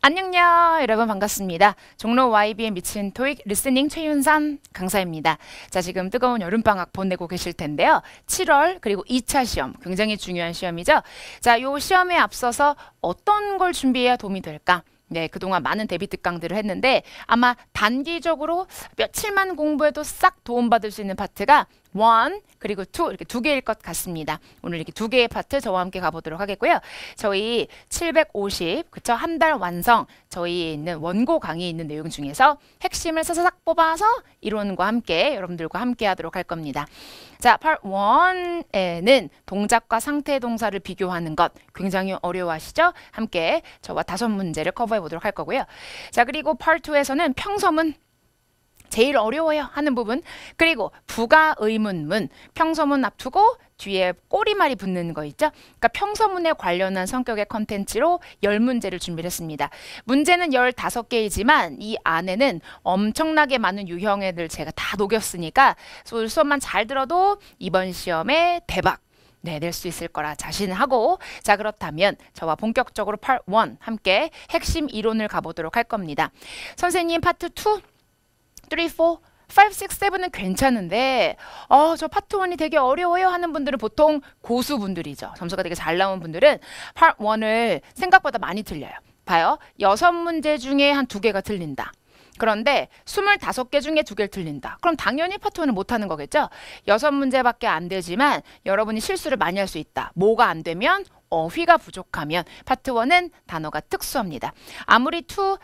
안녕요 여러분 반갑습니다. 종로 YB의 미친 토익 리스닝 최윤산 강사입니다. 자 지금 뜨거운 여름방학 보내고 계실 텐데요. 7월 그리고 2차 시험 굉장히 중요한 시험이죠. 자요 시험에 앞서서 어떤 걸 준비해야 도움이 될까? 네, 그동안 많은 대비 특강들을 했는데 아마 단기적으로 며칠만 공부해도 싹 도움받을 수 있는 파트가 one 그리고 two 이렇게 두 개일 것 같습니다. 오늘 이렇게 두 개의 파트 저와 함께 가보도록 하겠고요. 저희 750 그쵸 한 달 완성 저희 있는 원고 강의 있는 내용 중에서 핵심을 사사삭 뽑아서 이론과 함께 여러분들과 함께 하도록 할 겁니다. 자, part 1에는 동작과 상태 동사를 비교하는 것 굉장히 어려워하시죠? 함께 저와 다섯 문제를 커버해 보도록 할 거고요. 자, 그리고 part 2에서는 평서문 제일 어려워요 하는 부분 그리고 부가 의문문 평서문 앞두고 뒤에 꼬리말이 붙는 거 있죠 그러니까 평서문에 관련한 성격의 컨텐츠로 열문제를 준비를 했습니다 문제는 열다섯 개이지만이 안에는 엄청나게 많은 유형애들 제가 다 녹였으니까 수업만 잘 들어도 이번 시험에 대박 내낼 네, 수 있을 거라 자신하고 자 그렇다면 저와 본격적으로 8원 함께 핵심 이론을 가보도록 할 겁니다. 선생님 파트 2 3, 4, 5, 6, 7은 괜찮은데 어, 저 파트 1이 되게 어려워요 하는 분들은 보통 고수분들이죠. 점수가 되게 잘 나온 분들은 파트 1을 생각보다 많이 틀려요. 봐요. 여섯 문제 중에 한 두 개가 틀린다. 그런데 스물다섯 개 중에 두개를 틀린다. 그럼 당연히 파트 1을 못하는 거겠죠? 여섯 문제밖에 안 되지만 여러분이 실수를 많이 할 수 있다. 뭐가 안 되면 어휘가 부족하면 파트 1은 단어가 특수합니다. 아무리 2, 3,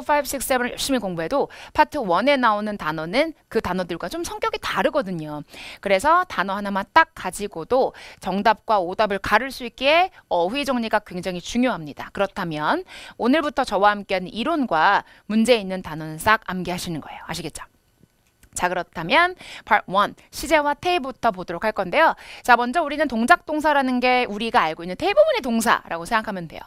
4, 5, 6, 7 열심히 공부해도 파트 1에 나오는 단어는 그 단어들과 좀 성격이 다르거든요. 그래서 단어 하나만 딱 가지고도 정답과 오답을 가를 수 있기에 어휘 정리가 굉장히 중요합니다. 그렇다면 오늘부터 저와 함께하는 이론과 문제 있는 단어는 싹 암기하시는 거예요. 아시겠죠? 자 그렇다면 part 1 시제와 테이부터 보도록 할 건데요. 자 먼저 우리는 동작 동사라는 게 우리가 알고 있는 대부분의 동사라고 생각하면 돼요.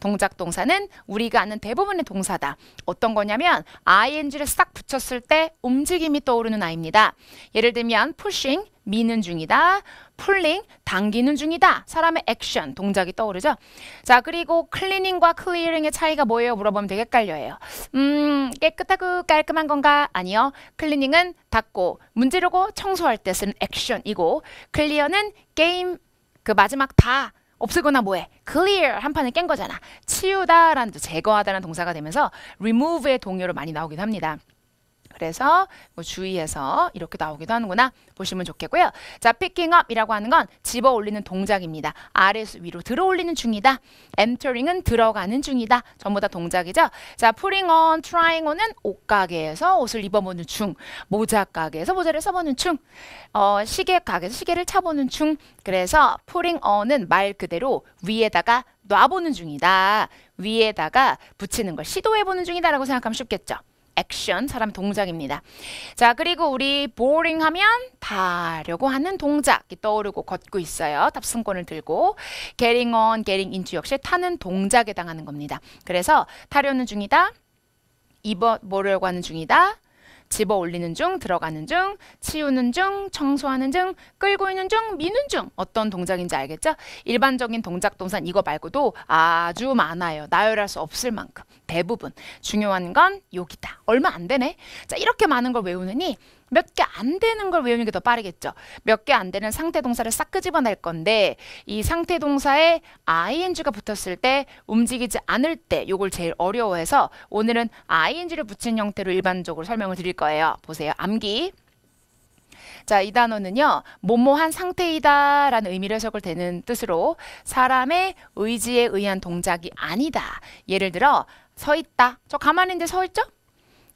동작 동사는 우리가 아는 대부분의 동사다. 어떤 거냐면 ing를 싹 붙였을 때 움직임이 떠오르는 아입니다. 예를 들면 pushing 미는 중이다. 풀링, 당기는 중이다. 사람의 액션, 동작이 떠오르죠. 자, 그리고 클리닝과 클리어링의 차이가 뭐예요? 물어보면 되게 깔갈려요 음, 깨끗하고 깔끔한 건가? 아니요. 클리닝은 닦고, 문지르고, 청소할 때 쓰는 액션이고, 클리어는 게임, 그 마지막 다 없애거나 뭐해 clear 한 판을 깬 거잖아 치우다라는 제거하다라는 동사가 되면서 remove의 동요로 많이 나오기도 합니다 그래서 뭐 주의해서 이렇게 나오기도 하는구나 보시면 좋겠고요. 자, 피킹업이라고 하는 건 집어 올리는 동작입니다. 아래에서 위로 들어 올리는 중이다. 엔터링은 들어가는 중이다. 전부 다 동작이죠. 자, putting on, trying on은 옷가게에서 옷을 입어보는 중, 모자 가게에서 모자를 써보는 중, 어, 시계 가게에서 시계를 차보는 중. 그래서 putting on은 말 그대로 위에다가 놔보는 중이다. 위에다가 붙이는 걸 시도해보는 중이다라고 생각하면 쉽겠죠. action 사람 동작입니다. 자 그리고 우리 boring 하면 다려고 하는 동작이 떠오르고 걷고 있어요. 탑승권을 들고 getting on, getting into 역시 타는 동작에 해당하는 겁니다. 그래서 타려는 중이다. 입어 보려고 하는 중이다. 집어 올리는 중, 들어가는 중, 치우는 중, 청소하는 중, 끌고 있는 중, 미는 중 어떤 동작인지 알겠죠? 일반적인 동작 동산 이거 말고도 아주 많아요. 나열할 수 없을 만큼 대부분 중요한 건 여기다. 얼마 안 되네. 자 이렇게 많은 걸 외우느니 몇개안 되는 걸 외우는 게 더 빠르겠죠. 몇 개 안 되는 상태 동사를 싹 끄집어낼 건데 이 상태 동사에 ing가 붙었을 때 움직이지 않을 때 요걸 제일 어려워해서 오늘은 ing를 붙인 형태로 일반적으로 설명을 드릴 거예요. 보세요. 암기. 자, 이 단어는요, 모모한 상태이다 라는 의미로 해석을 되는 뜻으로 사람의 의지에 의한 동작이 아니다. 예를 들어, 서 있다. 저 가만히 있는데 서 있죠?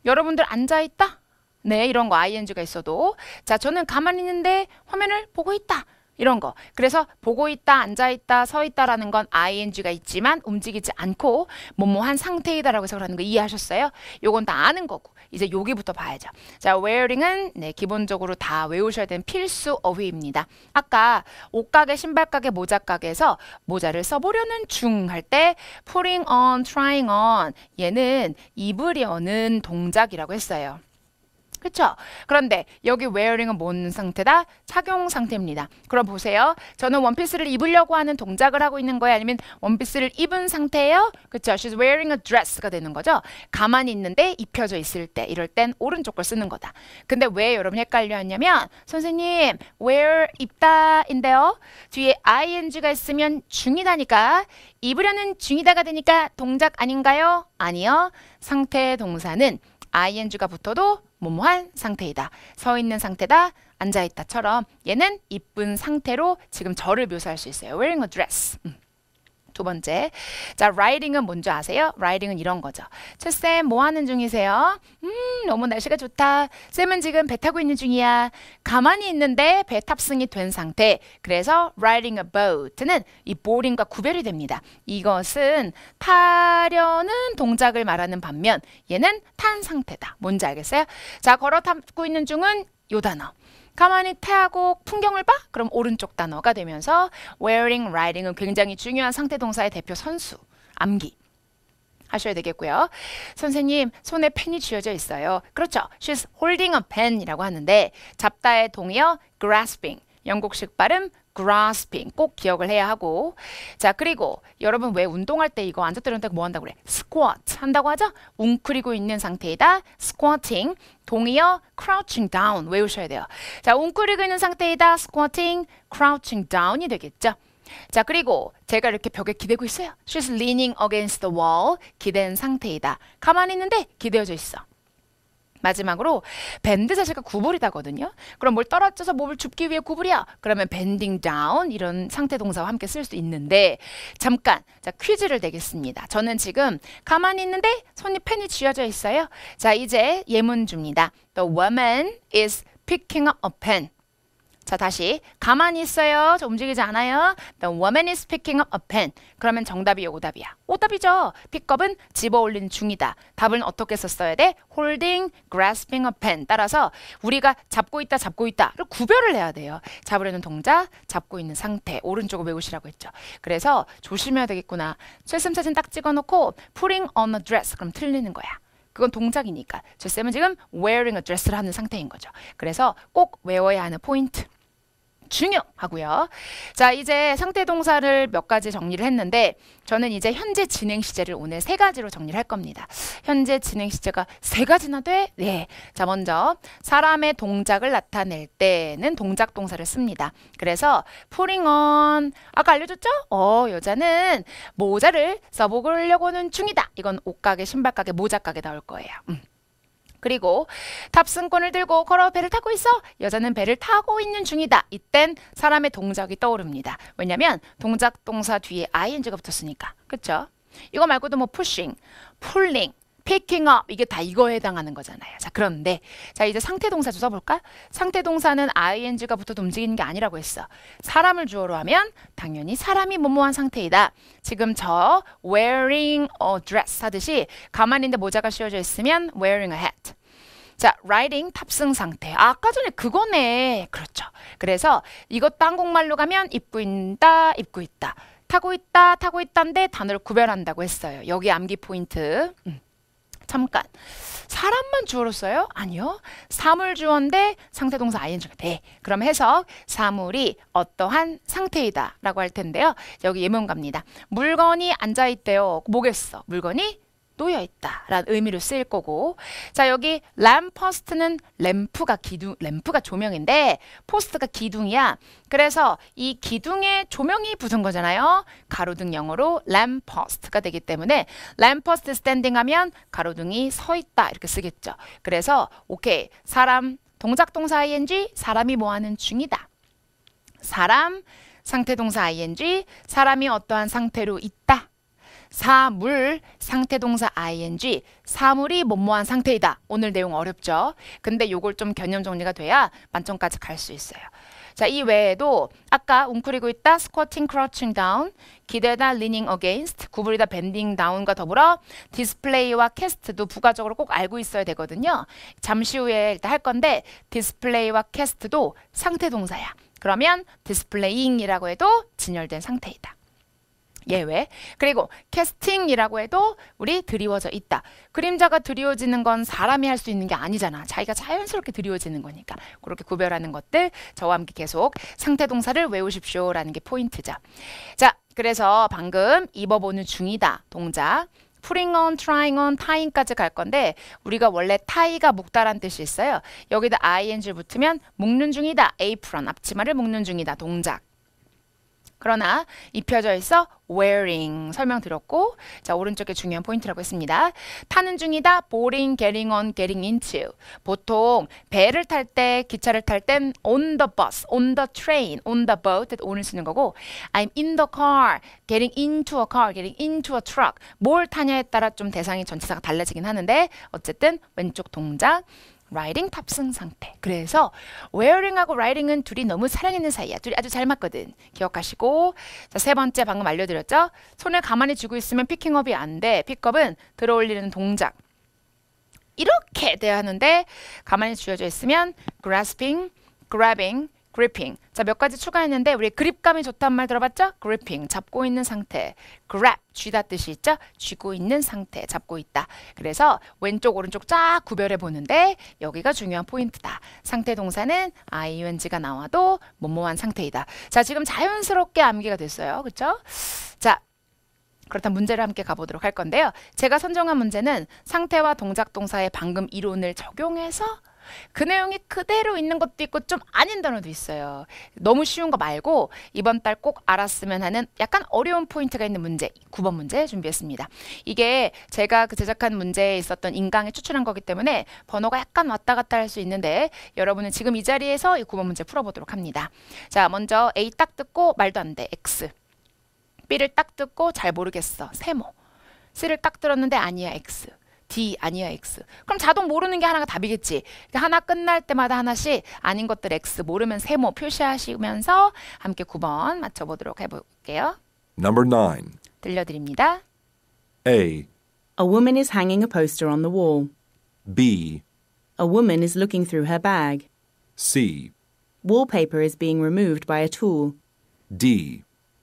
여러분들 앉아 있다? 네, 이런 거 ing가 있어도 자, 저는 가만히 있는데 화면을 보고 있다. 이런 거. 그래서 보고 있다, 앉아 있다, 서 있다라는 건 ing가 있지만 움직이지 않고 뭐뭐한 상태이다라고 해서 그러는 거 이해하셨어요? 요건 다 아는 거고. 이제 여기부터 봐야죠. 자, wearing은 네, 기본적으로 다 외우셔야 되는 필수 어휘입니다. 아까 옷가게, 신발가게, 모자가게에서 모자를 써보려는 중 할 때 putting on, trying on 얘는 입으려는 동작이라고 했어요. 그렇죠? 그런데 여기 wearing은 뭔 상태다? 착용 상태입니다. 그럼 보세요. 저는 원피스를 입으려고 하는 동작을 하고 있는 거예요? 아니면 원피스를 입은 상태예요? 그렇죠? She's wearing a dress가 되는 거죠. 가만히 있는데 입혀져 있을 때 이럴 땐 오른쪽 걸 쓰는 거다. 근데 왜 여러분 헷갈려 했냐면 선생님 wear 입다인데요. 뒤에 ing가 있으면 중이다니까 입으려는 중이다가 되니까 동작 아닌가요? 아니요. 상태 동사는 ing가 붙어도 뭐뭐한 상태이다. 서 있는 상태다. 앉아 있다처럼 얘는 이쁜 상태로 지금 저를 묘사할 수 있어요. wearing a dress. 음. 두 번째. 자, 라이 d 은 뭔지 아세요? 라이 d 은 이런 거죠. 최쌤, 뭐 하는 중이세요? 음, 너무 날씨가 좋다. 쌤은 지금 배 타고 있는 중이야. 가만히 있는데 배 탑승이 된 상태. 그래서 riding a boat는 이 b o r i n g 과 구별이 됩니다. 이것은 타려는 동작을 말하는 반면 얘는 탄 상태다. 뭔지 알겠어요? 자, 걸어 타고 있는 중은 요 단어. 가만히 태하고 풍경을 봐? 그럼 오른쪽 단어가 되면서 wearing, riding은 굉장히 중요한 상태 동사의 대표 선수, 암기. 하셔야 되겠고요. 선생님, 손에 펜이 쥐어져 있어요. 그렇죠. She's holding a pen이라고 하는데 잡다의 동의어 grasping. 영국식 발음 grasping 꼭 기억을 해야 하고 자 그리고 여러분 왜 운동할 때 이거 앉아들었다 일뭐 한다고 그래 스 q u 한다고 하죠 웅크리고 있는 상태이다 스 q u a 동의어 crouching down 외우셔야 돼요 자 웅크리고 있는 상태이다 스 q u a t t i n g crouching down이 되겠죠 자 그리고 제가 이렇게 벽에 기대고 있어요 she's leaning against the wall 기댄 상태이다 가만히 있는데 기대어져 있어 마지막으로 밴드 자체가 구부리다거든요. 그럼 뭘 떨어져서 몸을 줍기 위해 구부려. 그러면 밴딩 다운 이런 상태 동사와 함께 쓸 수 있는데 잠깐 자 퀴즈를 내겠습니다. 저는 지금 가만히 있는데 손이 펜이 쥐어져 있어요. 자 이제 예문 줍니다. The woman is picking up a pen. 자 다시 가만히 있어요. 저 움직이지 않아요. The woman is picking up a pen. 그러면 정답이 요거답이야. 오답이죠. 픽업은 집어올린 중이다. 답은 어떻게 썼어야 돼? Holding, grasping a pen. 따라서 우리가 잡고 있다, 잡고 있다를 구별을 해야 돼요. 잡으려는 동작, 잡고 있는 상태. 오른쪽을 외우시라고 했죠. 그래서 조심해야 되겠구나. 최슴 사진 딱 찍어놓고 putting on a dress. 그럼 틀리는 거야. 그건 동작이니까. 저 쌤은 지금 wearing a dress를 하는 상태인 거죠. 그래서 꼭 외워야 하는 포인트. 중요하고요. 자, 이제 상태 동사를 몇 가지 정리를 했는데 저는 이제 현재 진행 시제를 오늘 세 가지로 정리를 할 겁니다. 현재 진행 시제가 세 가지나 돼? 네. 자, 먼저 사람의 동작을 나타낼 때는 동작 동사를 씁니다. 그래서 putting on 아까 알려줬죠? 어, 여자는 모자를 써보려고는 하 중이다. 이건 옷가게, 신발가게, 모자가게 나올 거예요. 음. 그리고 탑승권을 들고 걸어 배를 타고 있어. 여자는 배를 타고 있는 중이다. 이땐 사람의 동작이 떠오릅니다. 왜냐면 동작 동사 뒤에 ing가 붙었으니까. 그쵸? 이거 말고도 뭐 pushing, pulling, picking up 이게 다 이거에 해당하는 거잖아요. 자 그런데 자 이제 상태 동사 좀 써볼까? 상태 동사는 ing가 붙어 움직이는 게 아니라고 했어. 사람을 주어로 하면 당연히 사람이 뭐뭐한 상태이다. 지금 저 wearing a dress 하듯이 가만히 있는데 모자가 씌워져 있으면 wearing a hat. 자, 라이딩 탑승 상태. 아, 까 전에 그거네. 그렇죠. 그래서 이것도 한국말로 가면 입고 있다, 입고 있다. 타고 있다, 타고 있다인데 단어를 구별한다고 했어요. 여기 암기 포인트. 음. 잠깐. 사람만 주어로 써요? 아니요. 사물 주어인데 상태 동사 ing가 돼. 그럼 해석 사물이 어떠한 상태이다 라고 할 텐데요. 여기 예문 갑니다. 물건이 앉아있대요. 뭐겠어? 물건이 놓여 있다 라는 의미로 쓰일 거고 자 여기 램퍼스트는 램프가 기둥 램프가 조명인데 포스트가 기둥이야 그래서 이 기둥에 조명이 붙은 거잖아요 가로등 영어로 램퍼스트가 되기 때문에 램퍼스트 스탠딩 하면 가로등이 서 있다 이렇게 쓰겠죠 그래서 오케이 사람 동작동사 ing 사람이 뭐하는 중이다 사람 상태동사 ing 사람이 어떠한 상태로 있다 사물 상태 동사 ing 사물이 뭐뭐한 상태이다. 오늘 내용 어렵죠. 근데 요걸 좀 개념 정리가 돼야 만점까지 갈 수 있어요. 자, 이 외에도 아까 웅크리고 있다 스쿼팅 크러칭 다운, 기대다 leaning against, 구부리다 밴딩 다운과 더불어 디스플레이와 캐스트도 부가적으로 꼭 알고 있어야 되거든요. 잠시 후에 일단 할 건데 디스플레이와 캐스트도 상태 동사야. 그러면 디스플레잉이라고 해도 진열된 상태이다. 예외. 그리고 캐스팅이라고 해도 우리 드리워져 있다. 그림자가 드리워지는 건 사람이 할 수 있는 게 아니잖아. 자기가 자연스럽게 드리워지는 거니까. 그렇게 구별하는 것들 저와 함께 계속 상태 동사를 외우십시오라는 게 포인트죠. 자, 그래서 방금 입어보는 중이다 동작. putting on, trying on, tying까지 갈 건데 우리가 원래 tie가 묶다란 뜻이 있어요. 여기다 ing 붙으면 묶는 중이다. apron, 앞치마를 묶는 중이다. 동작. 그러나 입혀져 있어 wearing 설명드렸고 자 오른쪽에 중요한 포인트라고 했습니다. 타는 중이다 boarding, getting on, getting into 보통 배를 탈 때 기차를 탈 땐 on the bus, on the train, on the boat on을 쓰는 거고 I'm in the car, getting into a car, getting into a truck 뭘 타냐에 따라 좀 대상이 전체사가 달라지긴 하는데 어쨌든 왼쪽 동작 라이딩 탑승 상태. 그래서 웨어링하고 라이딩은 둘이 너무 사랑있는 사이야. 둘이 아주 잘 맞거든. 기억하시고 자, 세 번째 방금 알려드렸죠? 손을 가만히 쥐고 있으면 피킹업이 안 돼. 픽업은 들어올리는 동작. 이렇게 돼야 하는데 가만히 쥐어져 있으면 그라스핑, 그라 n gripping. 자, 몇 가지 추가했는데 우리 그립감이 좋단말 들어봤죠? gripping, 잡고 있는 상태. grab, 쥐다 뜻이 있죠? 쥐고 있는 상태, 잡고 있다. 그래서 왼쪽, 오른쪽 쫙 구별해 보는데 여기가 중요한 포인트다. 상태 동사는 ing가 나와도 뭐뭐한 상태이다. 자, 지금 자연스럽게 암기가 됐어요. 그렇죠? 자, 그렇다면 문제를 함께 가보도록 할 건데요. 제가 선정한 문제는 상태와 동작 동사의 방금 이론을 적용해서 그 내용이 그대로 있는 것도 있고 좀 아닌 단어도 있어요. 너무 쉬운 거 말고 이번 달 꼭 알았으면 하는 약간 어려운 포인트가 있는 문제 9번 문제 준비했습니다. 이게 제가 그 제작한 문제에 있었던 인강에 추출한 거기 때문에 번호가 약간 왔다 갔다 할 수 있는데 여러분은 지금 이 자리에서 이 9번 문제 풀어보도록 합니다. 자 먼저 A 딱 듣고 말도 안 돼. X B를 딱 듣고 잘 모르겠어. 세모 C를 딱 들었는데 아니야 X D 아니야 X. 그럼 자동 모르는 게 하나가 답이겠지. 하나 끝날 때마다 하나씩 아닌 것들 X 모르면 세모 표시하시면서 함께 9번 맞춰보도록 해볼게요. Number 9. 들려드립니다. A. A woman is hanging a poster on the wall. B. A woman is looking through her bag. C. Wallpaper is being removed by a tool. D.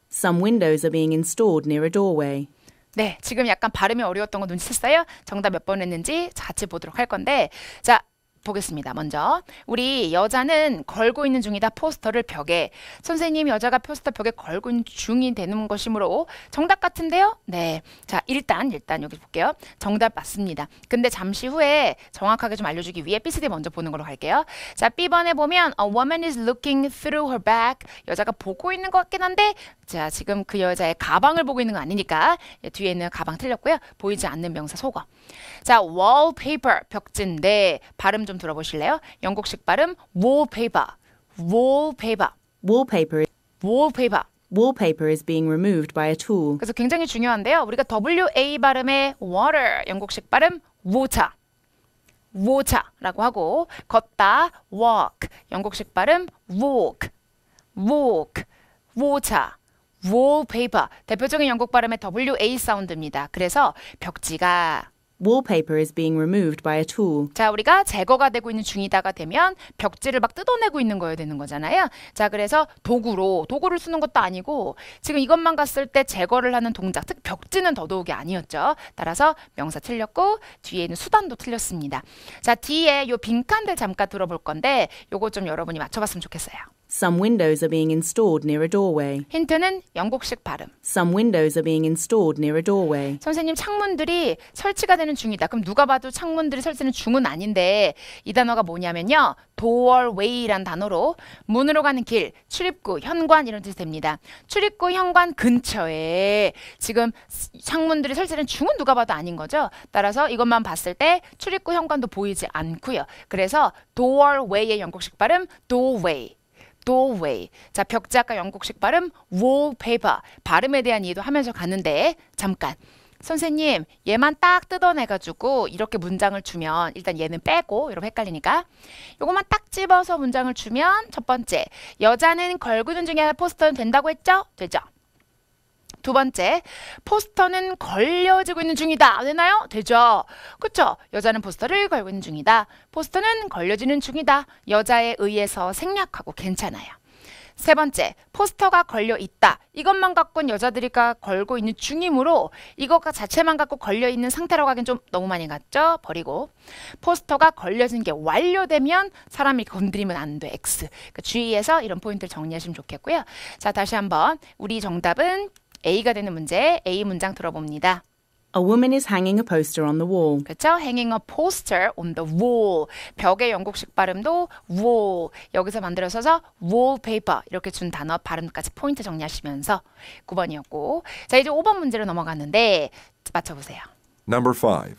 Some windows are being installed near a doorway. 네, 지금 약간 발음이 어려웠던 거 눈치챘어요? 정답 몇 번 했는지 자이 보도록 할 건데, 자, 보겠습니다. 먼저 우리 여자는 걸고 있는 중이다 포스터를 벽에 선생님 여자가 포스터 벽에 걸고 있는 중이 되는 것이므로 정답 같은데요? 네. 자, 일단 일단 여기 볼게요. 정답 맞습니다. 근데 잠시 후에 정확하게 좀 알려주기 위해 B세대 먼저 보는 걸로 갈게요. 자, B번에 보면 A woman is looking through her bag. 여자가 보고 있는 것 같긴 한데 자, 지금 그 여자의 가방을 보고 있는 거 아니니까 예, 뒤에 있는 가방 틀렸고요. 보이지 않는 명사 속어. 자, wallpaper 벽지인데 발음 좀 발음 들어보실래요? 영국식 발음 wallpaper, wallpaper, wallpaper, wallpaper. Wallpaper is being removed by a tool. 그래서 굉장히 중요한데요. 우리가 WA 발음의 water, 영국식 발음 water, water라고 하고 걷다 walk, 영국식 발음 walk, walk, water. wallpaper 대표적인 영국 발음의 WA 사운드입니다. 그래서 벽지가 wallpaper is being removed by a tool. 자, 우리가 제거가 되고 있는 중이다가 되면 벽지를 막 뜯어내고 있는 거여야 되는 거잖아요. 자, 그래서 도구로 도구를 쓰는 것도 아니고 지금 이것만 갔을 때 제거를 하는 동작, 즉 벽지는 더더욱이 아니었죠. 따라서 명사 틀렸고 뒤에는 수단도 틀렸습니다. 자, 뒤에 요 빈칸들 잠깐 들어볼 건데 요거 좀 여러분이 맞춰봤으면 좋겠어요. Some windows are being installed near a doorway. 힌트는 영국식 발음. Some windows are being installed near a doorway. 선생님 창문들이 설치가 되는 중이다. 그럼 누가 봐도 창문들이 설치는 중은 아닌데 이 단어가 뭐냐면요. doorway란 단어로 문으로 가는 길, 출입구, 현관 이런 뜻이 됩니다. 출입구, 현관 근처에 지금 창문들이 설치는 중은 누가 봐도 아닌 거죠. 따라서 이것만 봤을 때 출입구, 현관도 보이지 않고요. 그래서 doorway의 영국식 발음 doorway. doorway. 자, 벽지 아까 영국식 발음 wallpaper. 발음에 대한 이해도 하면서 가는데 잠깐. 선생님, 얘만 딱 뜯어내가지고 이렇게 문장을 주면 일단 얘는 빼고 이러분 헷갈리니까 요것만 딱 집어서 문장을 주면 첫 번째 여자는 걸그룹 중에 하나 포스터는 된다고 했죠? 되죠? 두 번째, 포스터는 걸려지고 있는 중이다. 되나요? 되죠. 그쵸? 여자는 포스터를 걸고 있는 중이다. 포스터는 걸려지는 중이다. 여자에 의해서 생략하고 괜찮아요. 세 번째, 포스터가 걸려 있다. 이것만 갖고는 여자들이가 걸고 있는 중이므로 이것 자체만 갖고 걸려 있는 상태라고 하긴 좀 너무 많이 갔죠? 버리고. 포스터가 걸려진 게 완료되면 사람이 건드리면 안 돼. X. 그러니까 주의해서 이런 포인트를 정리하시면 좋겠고요. 자, 다시 한번. 우리 정답은 A가 되는 문제 A 문장 들어봅니다. A woman is hanging a poster on the wall. 그렇죠? Hanging a poster on the wall. 벽의 영국식 발음도 wall. 여기서 만들어서서 wallpaper 이렇게 준 단어 발음까지 포인트 정리하시면서 9번이었고 자 이제 5번 문제로 넘어갔는데 맞춰보세요. Number 5.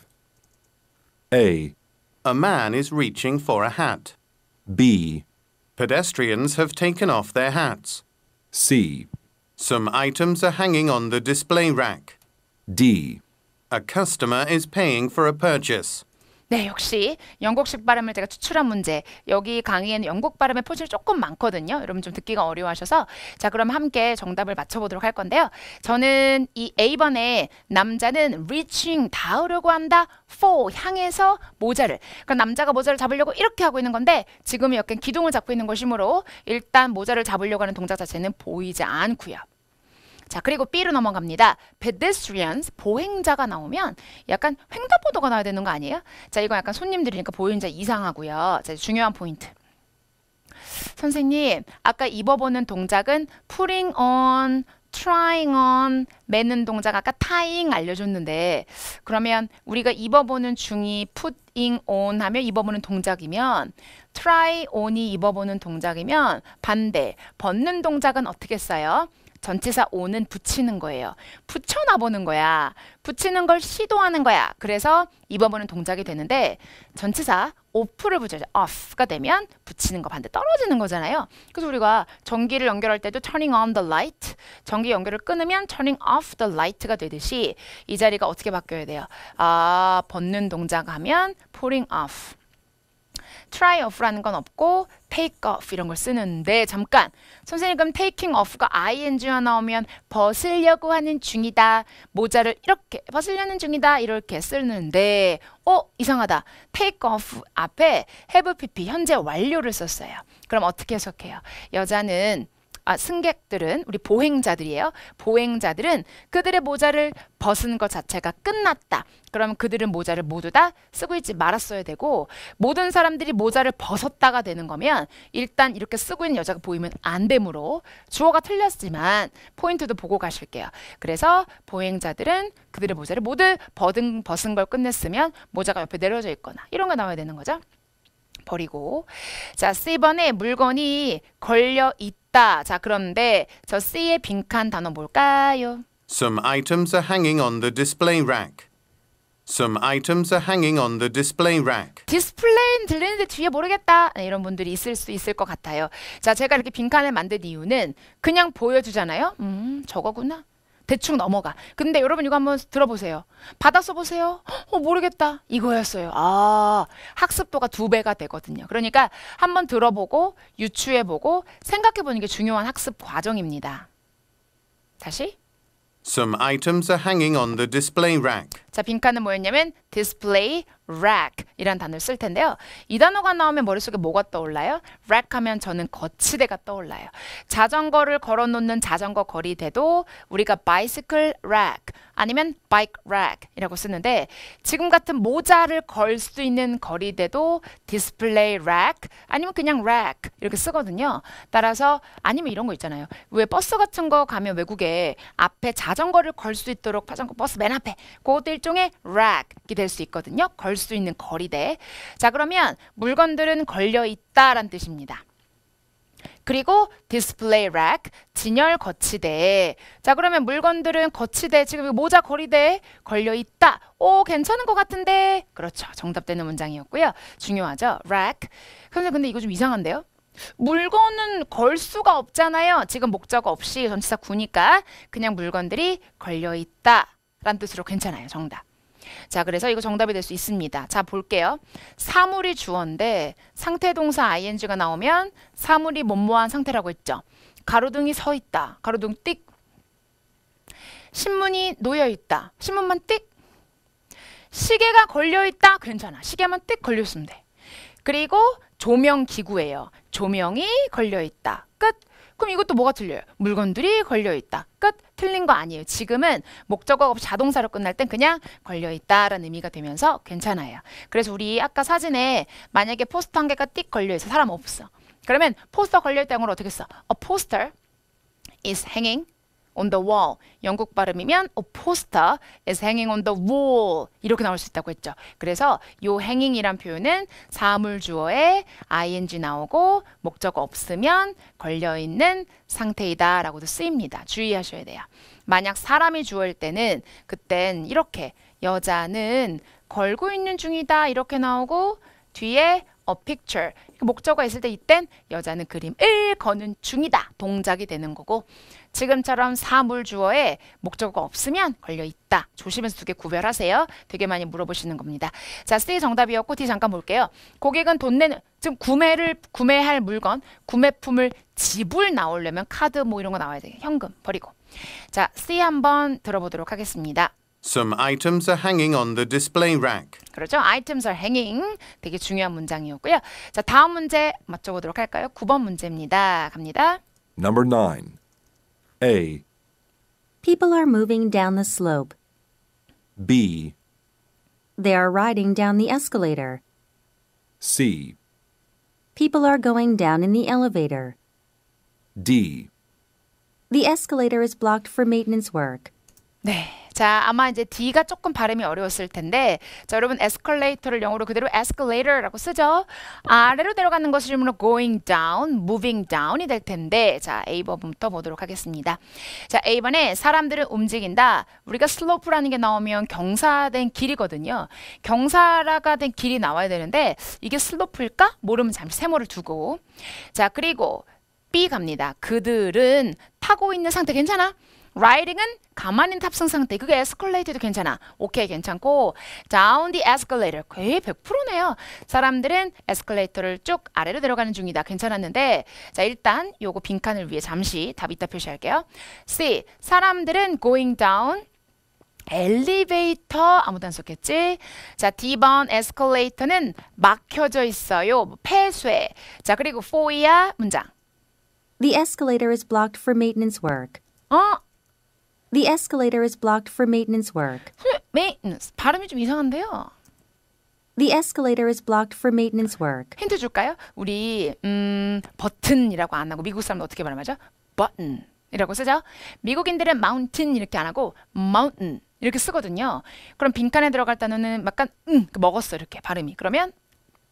A. A man is reaching for a hat. B. Pedestrians have taken off their hats. C. Some items are hanging on the display rack. D. A customer is paying for a purchase. 네, 역시 영국식 발음을 제가 추출한 문제. 여기 강의에는 영국 발음의 포즈를 조금 많거든요. 여러분 좀 듣기가 어려워하셔서 자, 그럼 함께 정답을 맞춰보도록 할 건데요. 저는 이 A번에 남자는 reaching 닿으려고 한다. for 향해서 모자를. 그 남자가 모자를 잡으려고 이렇게 하고 있는 건데 지금 약간 기둥을 잡고 있는 것이므로 일단 모자를 잡으려고 하는 동작 자체는 보이지 않고요. 자, 그리고 B로 넘어갑니다. pedestrians, 보행자가 나오면 약간 횡단보도가 나와야 되는 거 아니에요? 자, 이건 약간 손님들이니까 보행자 이상하고요. 자, 중요한 포인트. 선생님, 아까 입어보는 동작은 putting on, trying on, 매는 동작 아까 tying 알려줬는데 그러면 우리가 입어보는 중이 putting on 하며 입어보는 동작이면 try on이 입어보는 동작이면 반대, 벗는 동작은 어떻게 써요? 전치사 오는 붙이는 거예요. 붙여나 보는 거야. 붙이는 걸 시도하는 거야. 그래서 입어보는 동작이 되는데 전치사 o 프를 붙여야 off가 되면 붙이는 거 반대 떨어지는 거잖아요. 그래서 우리가 전기를 연결할 때도 turning on the light, 전기 연결을 끊으면 turning off the light가 되듯이 이 자리가 어떻게 바뀌어야 돼요? 아, 벗는 동작 하면 pulling off. try off라는 건 없고 take off 이런 걸 쓰는데 잠깐 선생님 그럼 taking off가 ing가 나오면 벗으려고 하는 중이다 모자를 이렇게 벗으려는 중이다 이렇게 쓰는데 어 이상하다 take off 앞에 have pp 현재 완료를 썼어요 그럼 어떻게 해석해요 여자는 아, 승객들은 우리 보행자들이에요. 보행자들은 그들의 모자를 벗은 것 자체가 끝났다. 그러면 그들은 모자를 모두 다 쓰고 있지 말았어야 되고 모든 사람들이 모자를 벗었다가 되는 거면 일단 이렇게 쓰고 있는 여자가 보이면 안 되므로 주어가 틀렸지만 포인트도 보고 가실게요. 그래서 보행자들은 그들의 모자를 모두 벗은, 벗은 걸 끝냈으면 모자가 옆에 내려져 있거나 이런 거 나와야 되는 거죠. 버리고 자 세번에 물건이 걸려 있 없다. 자, 그런데 저 C의 빈칸 단어 뭘까요? Some items are hanging on the display rack. Some items are hanging on the display rack. 디스플레이는 들리는데 뒤에 모르겠다. 네, 이런 분들이 있을 수 있을 것 같아요. 자, 제가 이렇게 빈칸을 만든 이유는 그냥 보여주잖아요. 음, 저거구나. 대충 넘어가. 근데 여러분 이거 한번 들어보세요. 받아 써보세요. 어, 모르겠다. 이거였어요. 아, 학습도가 두 배가 되거든요. 그러니까 한번 들어보고, 유추해보고, 생각해보는 게 중요한 학습 과정입니다. 다시. Some items are hanging on the display rack. 자, 빈칸은 뭐였냐면 display rack 이란 단어를 쓸 텐데요. 이 단어가 나오면 머릿속에 뭐가 떠올라요? rack 하면 저는 거치대가 떠올라요. 자전거를 걸어놓는 자전거 거리대도 우리가 bicycle rack 아니면 bike rack 이라고 쓰는데 지금 같은 모자를 걸 수 있는 거리대도 display rack 아니면 그냥 rack 이렇게 쓰거든요. 따라서 아니면 이런 거 있잖아요. 왜 버스 같은 거 가면 외국에 앞에 자전거를 걸 수 있도록 자전거 버스 맨 앞에 그것도 일종의 rack이 될 수 있거든요. 걸수 있는 거리대. 자, 그러면 물건들은 걸려 있다란 뜻입니다. 그리고 디스플레이 랙, 진열 거치대. 자, 그러면 물건들은 거치대, 지금 모자 거리대에 걸려 있다. 오, 괜찮은 것 같은데. 그렇죠. 정답되는 문장이었고요. 중요하죠. 랙. 그런데 근데 이거 좀 이상한데요? 물건은 걸 수가 없잖아요. 지금 목적 없이 전치사 구니까 그냥 물건들이 걸려 있다. 라는 뜻으로 괜찮아요. 정답. 자, 그래서 이거 정답이 될 수 있습니다. 자, 볼게요. 사물이 주어인데 상태 동사 ing가 나오면 사물이 뭐뭐한 상태라고 했죠. 가로등이 서 있다. 가로등 띡. 신문이 놓여 있다. 신문만 띡. 시계가 걸려 있다. 괜찮아. 시계만 띡걸렸 있으면 돼. 그리고 조명 기구예요. 조명이 걸려 있다. 끝. 그럼 이것도 뭐가 틀려요? 물건들이 걸려있다. 끝. 틀린 거 아니에요. 지금은 목적어 없이 자동사로 끝날 땐 그냥 걸려있다라는 의미가 되면서 괜찮아요. 그래서 우리 아까 사진에 만약에 포스터 한 개가 띡 걸려있어. 사람 없어. 그러면 포스터 걸려있다는 걸 어떻게 써? A poster is hanging on the wall. 영국 발음이면 a poster is hanging on the wall. 이렇게 나올 수 있다고 했죠. 그래서 요 hanging이란 표현은 사물 주어에 ing 나오고 목적 없으면 걸려 있는 상태이다라고도 쓰입니다. 주의하셔야 돼요. 만약 사람이 주어일 때는 그땐 이렇게 여자는 걸고 있는 중이다 이렇게 나오고 뒤에 a picture. 목적어가 있을 때 이땐 여자는 그림을 거는 중이다. 동작이 되는 거고 지금처럼 사물 주어에 목적어가 없으면 걸려 있다. 조심해서 두 개 구별하세요. 되게 많이 물어보시는 겁니다. 자, C 정답이었고 D 잠깐 볼게요. 고객은 돈 내는 지금 구매를 구매할 물건, 구매품을 지불 나오려면 카드 뭐 이런 거 나와야 돼요. 현금 버리고. 자, C 한번 들어보도록 하겠습니다. Some items are hanging on the display rack. 그렇죠? Items are hanging. 되게 중요한 문장이었고요. 자, 다음 문제 맞춰보도록 할까요? 9번 문제입니다. 갑니다. Number 9. A, People are moving down the slope. B, They are riding down the escalator. C, People are going down in the elevator. D. The escalator is blocked for maintenance work. 네, 자, 아마 이제 D가 조금 발음이 어려웠을 텐데, 자, 여러분 에스컬레이터를 영어로 그대로 escalator라고 쓰죠. 아래로 내려가는 것을 질문으로 going down, moving down이 될 텐데, 자, A번부터 보도록 하겠습니다. 자, A번에 사람들은 움직인다. 우리가 slope라는 게 나오면 경사된 길이거든요. 경사라가 된 길이 나와야 되는데 이게 슬로프일까? 모르면 잠시 세모를 두고. 자, 그리고 B 갑니다. 그들은 타고 있는 상태 괜찮아? 라이딩은 가만히 탑승 상태. 그게 에스컬레이터도 괜찮아. 오케이 괜찮고 d 운디 에스컬레이터. 거의 100%네요. 사람들은 에스컬레이터를 쭉 아래로 내려가는 중이다. 괜찮았는데 자 일단 요거 빈칸을 위해 잠시 답 이따 표시할게요. C. 사람들은 going down 엘리베이터 아무도 안 썼겠지? 자, D번 에스컬레이터는 막혀져 있어요. 폐쇄. 자, 그리고 포이야 문장. The escalator is blocked for maintenance work. 어, The escalator is blocked for maintenance work. maintenance 발음이 좀 이상한데요. The escalator is blocked for maintenance work. 힌트 줄까요? 우리 음, 버튼이라고 안 하고 미국 사람은 어떻게 발음하죠? button이라고 쓰죠. 미국인들은 mountain 이렇게 안 하고 mountain 이렇게 쓰거든요. 그럼 빈칸에 들어갈 단어는 약간 음, 먹었어 이렇게 발음이. 그러면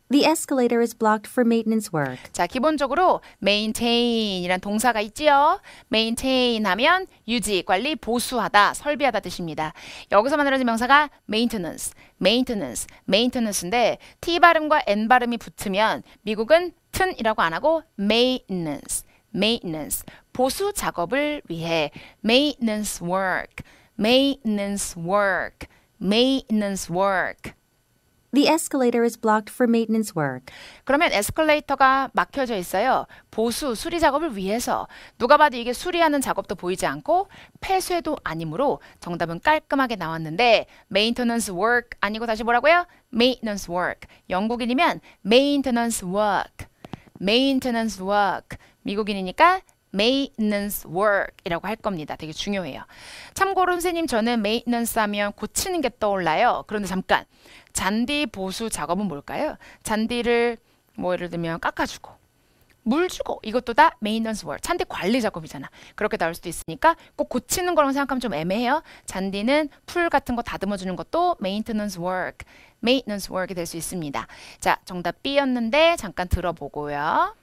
The escalator is blocked for maintenance work. 자, 기본적으로 maintain이란 동사가 있지요. maintain 하면 유지, 관리, 보수하다, 설비하다 뜻입니다. 여기서 만들어진 명사가 maintenance, maintenance, maintenance인데 t 발음과 n 발음이 붙으면 미국은 튼이라고 안 하고 maintenance, maintenance, 보수 작업을 위해 maintenance work, maintenance work, maintenance work. The escalator is blocked for maintenance work. 그러면 에스컬레이터가 막혀져 있어요. 보수 수리 작업을 위해서 누가 봐도 이게 수리하는 작업도 보이지 않고 폐쇄도 아니므로 정답은 깔끔하게 나왔는데 maintenance work 아니고 다시 뭐라고요? maintenance work. 영국인이면 maintenance work. maintenance work. 미국인이니까 maintenance work이라고 할 겁니다. 되게 중요해요. 참고로 선생님 저는 maintenance 하면 고치는 게 떠올라요. 그런데 잠깐 잔디 보수 작업은 뭘까요? 잔디를 뭐 예를 들면 깎아주고 물 주고 이것도 다 메인던스 월 잔디 관리 작업이잖아 그렇게 나올 수도 있으니까 꼭 고치는 거라고 생각하면 좀 애매해요 잔디는 풀 같은 거 다듬어 주는 것도 메인터넌스 워크 메인터넌스 워크이 될 수 있습니다 자 정답 B였는데 잠깐 들어보고요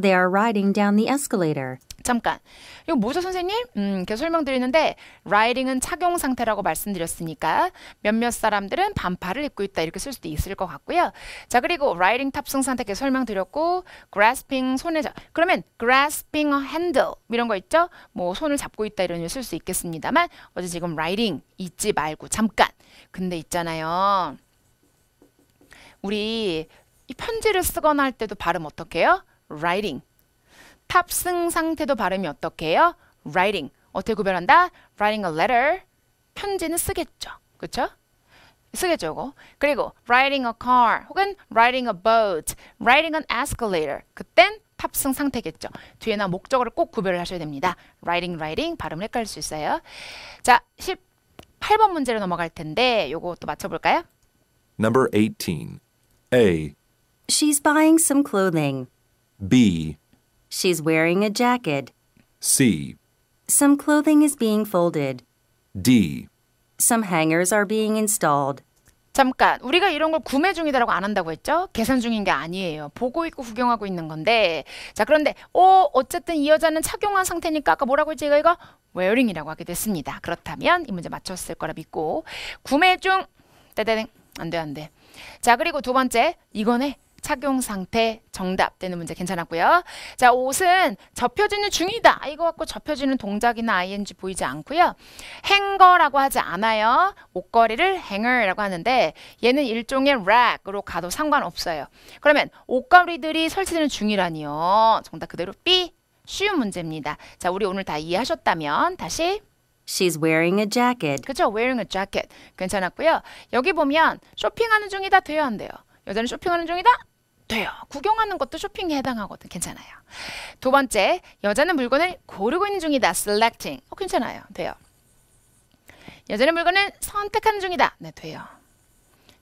They are riding down the escalator. 잠깐. 이거 뭐죠, 선생님? 음, 계속 설명드리는데 riding은 착용 상태라고 말씀드렸으니까 몇몇 사람들은 반팔을 입고 있다 이렇게 쓸 수도 있을 것 같고요. 자, 그리고 riding 탑승 상태 계속 설명드렸고 grasping 손에 잡 그러면 grasping a handle 이런 거 있죠? 뭐 손을 잡고 있다 이런 쓸수 있겠습니다만 어제 지금 riding 잊지 말고 잠깐. 근데 있잖아요. 우리 이 편지를 쓰거나 할 때도 발음 어떻게 해요? writing. 탑승 상태도 발음이 어떻게 해요? writing. 어떻게 구별한다? writing a letter. 편지는 쓰겠죠. 그쵸? 쓰겠죠, 이거. 그리고 riding a car 혹은 riding a boat, riding an escalator. 그땐 탑승 상태겠죠. 뒤에나 목적어를 꼭 구별을 하셔야 됩니다. riding, riding 발음을 헷갈릴 수 있어요. 자, 18번 문제로 넘어갈 텐데 요거 또 맞춰볼까요? Number 18. A. She's buying some clothing. B. She's wearing a jacket. C. Some clothing is being folded. D. Some hangers are being installed. 잠깐, 우리가 이런 걸 구매 중이다라고 안 한다고 했죠? 계산 중인 게 아니에요. 보고 있고 구경하고 있는 건데. 자, 그런데 어, 어쨌든 이 여자는 착용한 상태니까 아까 뭐라고 했지? 이거 웨어링이라고 하게 됐습니다. 그렇다면 이 문제 맞췄을 거라 믿고 구매 중. 떼떼땡. 안 돼, 안 돼. 자, 그리고 두 번째. 이거네. 착용 상태 정답 되는 문제 괜찮았고요. 자, 옷은 접혀지는 중이다. 이거 갖고 접혀지는 동작이나 ing 보이지 않고요. 행거라고 하지 않아요. 옷걸이를 행 a 라고 하는데 얘는 일종의 rack으로 가도 상관없어요. 그러면 옷걸이들이 설치되는 중이라니요. 정답 그대로 B. 쉬운 문제입니다. 자, 우리 오늘 다 이해하셨다면 다시 She's wearing a jacket. 그렇죠. wearing a jacket. 괜찮았고요. 여기 보면 쇼핑하는 중이다 되어야 한대요. 여자는 쇼핑하는 중이다 돼요. 구경하는 것도 쇼핑에 해당하거든. 괜찮아요. 두 번째, 여자는 물건을 고르고 있는 중이다. selecting. 어, 괜찮아요. 돼요. 여자는 물건을 선택하는 중이다. 네, 돼요.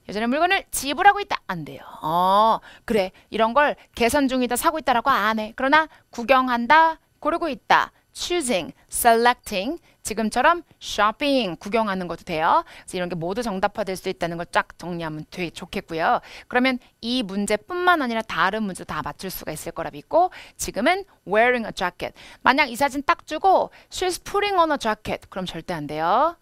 여자는 물건을 지불하고 있다. 안 돼요. 어, 그래. 이런 걸 개선 중이다. 사고 있다라고 안 해. 그러나 구경한다. 고르고 있다. choosing, selecting, 지금처럼 쇼핑 구경하는 것도 돼요. 그래서 이런 게 모두 정답화될 수 있다는 걸 쫙 정리하면 되게 좋겠고요. 그러면 이 문제뿐만 아니라 다른 문제도 다 맞출 수가 있을 거라 믿고 지금은 wearing a jacket. 만약 이 사진 딱 주고 she's putting on a jacket. 그럼 절대 안 돼요.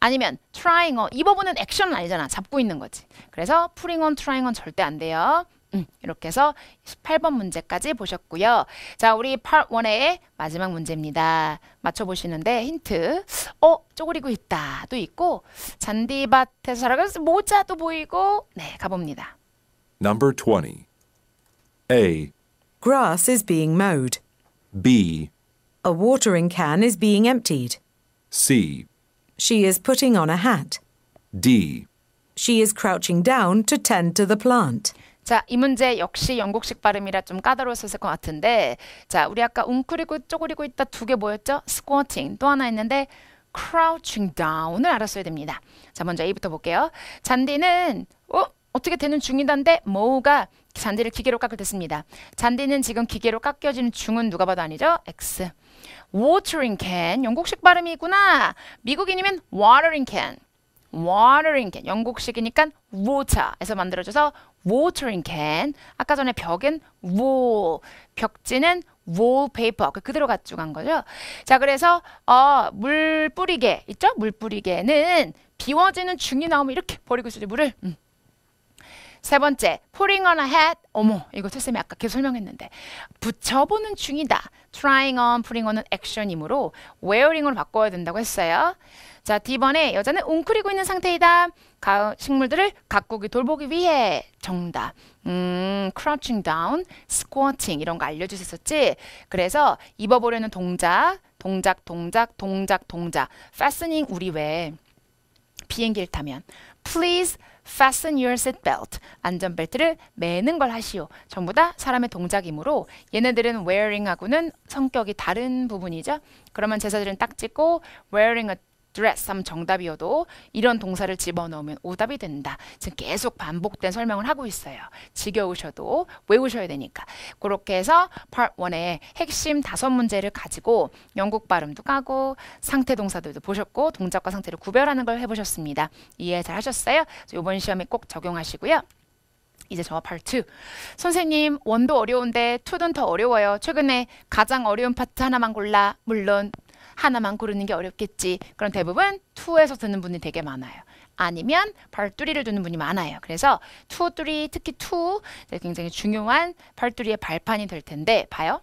아니면 trying on. 이 부분은 액션은 아니잖아. 잡고 있는 거지. 그래서 putting on, trying on 절대 안 돼요. 음, 이렇게 해서 18번 문제까지 보셨고요. 자, 우리 Part 1의 마지막 문제입니다. 맞춰보시는데 힌트, 어? 쪼그리고 있다도 있고 잔디밭에서 자라가는 모자도 보이고 네, 가봅니다. Number 20. A. Grass is being mowed. B. A watering can is being emptied. C. She is putting on a hat. D. She is crouching down to tend to the plant. 자, 이 문제 역시 영국식 발음이라 좀 까다로웠을 것 같은데 자, 우리 아까 웅크리고 쪼그리고 있다 두 개 뭐였죠? 스쿼팅 또 하나 있는데 crouching down을 알았어야 됩니다. 자, 먼저 A부터 볼게요. 잔디는 어? 어떻게 되는 중이던데 모우가 잔디를 기계로 깎을 듯습니다. 잔디는 지금 기계로 깎여지는 중은 누가 봐도 아니죠? X. watering can 영국식 발음이구나. 미국인이면 watering can. watering can 영국식이니까 water에서 만들어져서 watering can 아까 전에 벽은 wall 벽지는 wallpaper 그 그대로 갖추간 거죠. 자 그래서 어, 물 뿌리개 있죠? 물 뿌리개는 비워지는 중이 나오면 이렇게 버리고 있어요 물을. 음. 세 번째, putting on a hat. 어머, 이거 선생님이 아까 계속 설명했는데 붙여보는 중이다. trying on, putting on은 액션이므로 wearing으로 바꿔야 된다고 했어요. 자, D번에 여자는 웅크리고 있는 상태이다. 가, 식물들을 각국이 돌보기 위해 정답. 음, crouching down, squatting 이런 거 알려주셨었지? 그래서 입어보려는 동작, 동작, 동작, 동작, 동작. fastening 우리 왜 비행기를 타면 please fasten your seat belt. 안전벨트를 매는 걸 하시오. 전부 다 사람의 동작이므로 얘네들은 wearing하고는 성격이 다른 부분이죠. 그러면 제사들은 딱 찍고 wearing a dress 하면 정답이어도 이런 동사를 집어넣으면 오답이 된다. 지금 계속 반복된 설명을 하고 있어요. 지겨우셔도 외우셔야 되니까. 그렇게 해서 part 1의 핵심 다섯 문제를 가지고 영국 발음도 까고 상태 동사들도 보셨고 동작과 상태를 구별하는 걸 해보셨습니다. 이해 잘 하셨어요? 이번 시험에 꼭 적용하시고요. 이제 저와 파트 선생님 원도 어려운데 2는더 어려워요 최근에 가장 어려운 파트 하나만 골라 물론 하나만 고르는 게 어렵겠지. 그럼 대부분 투에서 듣는 분이 되게 많아요. 아니면 발뚜리를 두는 분이 많아요. 그래서 투, 뚜리, 특히 투 굉장히 중요한 발뚜리의 발판이 될 텐데 봐요.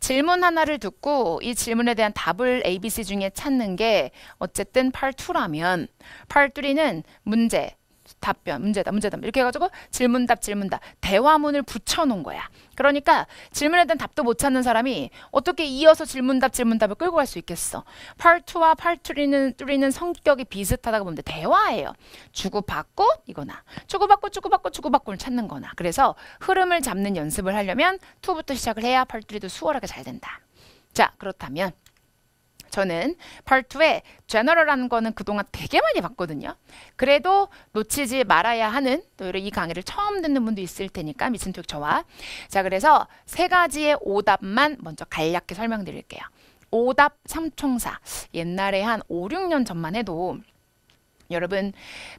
질문 하나를 듣고 이 질문에 대한 답을 A, B, C 중에 찾는 게 어쨌든 팔2라면 팔3는 문제, 답변, 문제다, 문제답 이렇게 해가지고 질문답, 질문답 대화문을 붙여놓은 거야. 그러니까 질문에 대한 답도 못 찾는 사람이 어떻게 이어서 질문답, 질문답을 끌고 갈 수 있겠어. 팔투와 팔투리는 뚫리는 성격이 비슷하다고 보면 돼. 대화예요. 주고받고 이거나 주고받고 주고받고 주고받고를 찾는 거나 그래서 흐름을 잡는 연습을 하려면 투부터 시작을 해야 팔투리도 수월하게 잘 된다. 자 그렇다면 저는 part2에 제너럴하는 거는 그동안 되게 많이 봤거든요. 그래도 놓치지 말아야 하는 또 이 강의를 처음 듣는 분도 있을 테니까 미친 토익 저와 자 그래서 세 가지의 오답만 먼저 간략히 설명드릴게요. 오답 삼총사 옛날에 한 5, 6년 전만 해도 여러분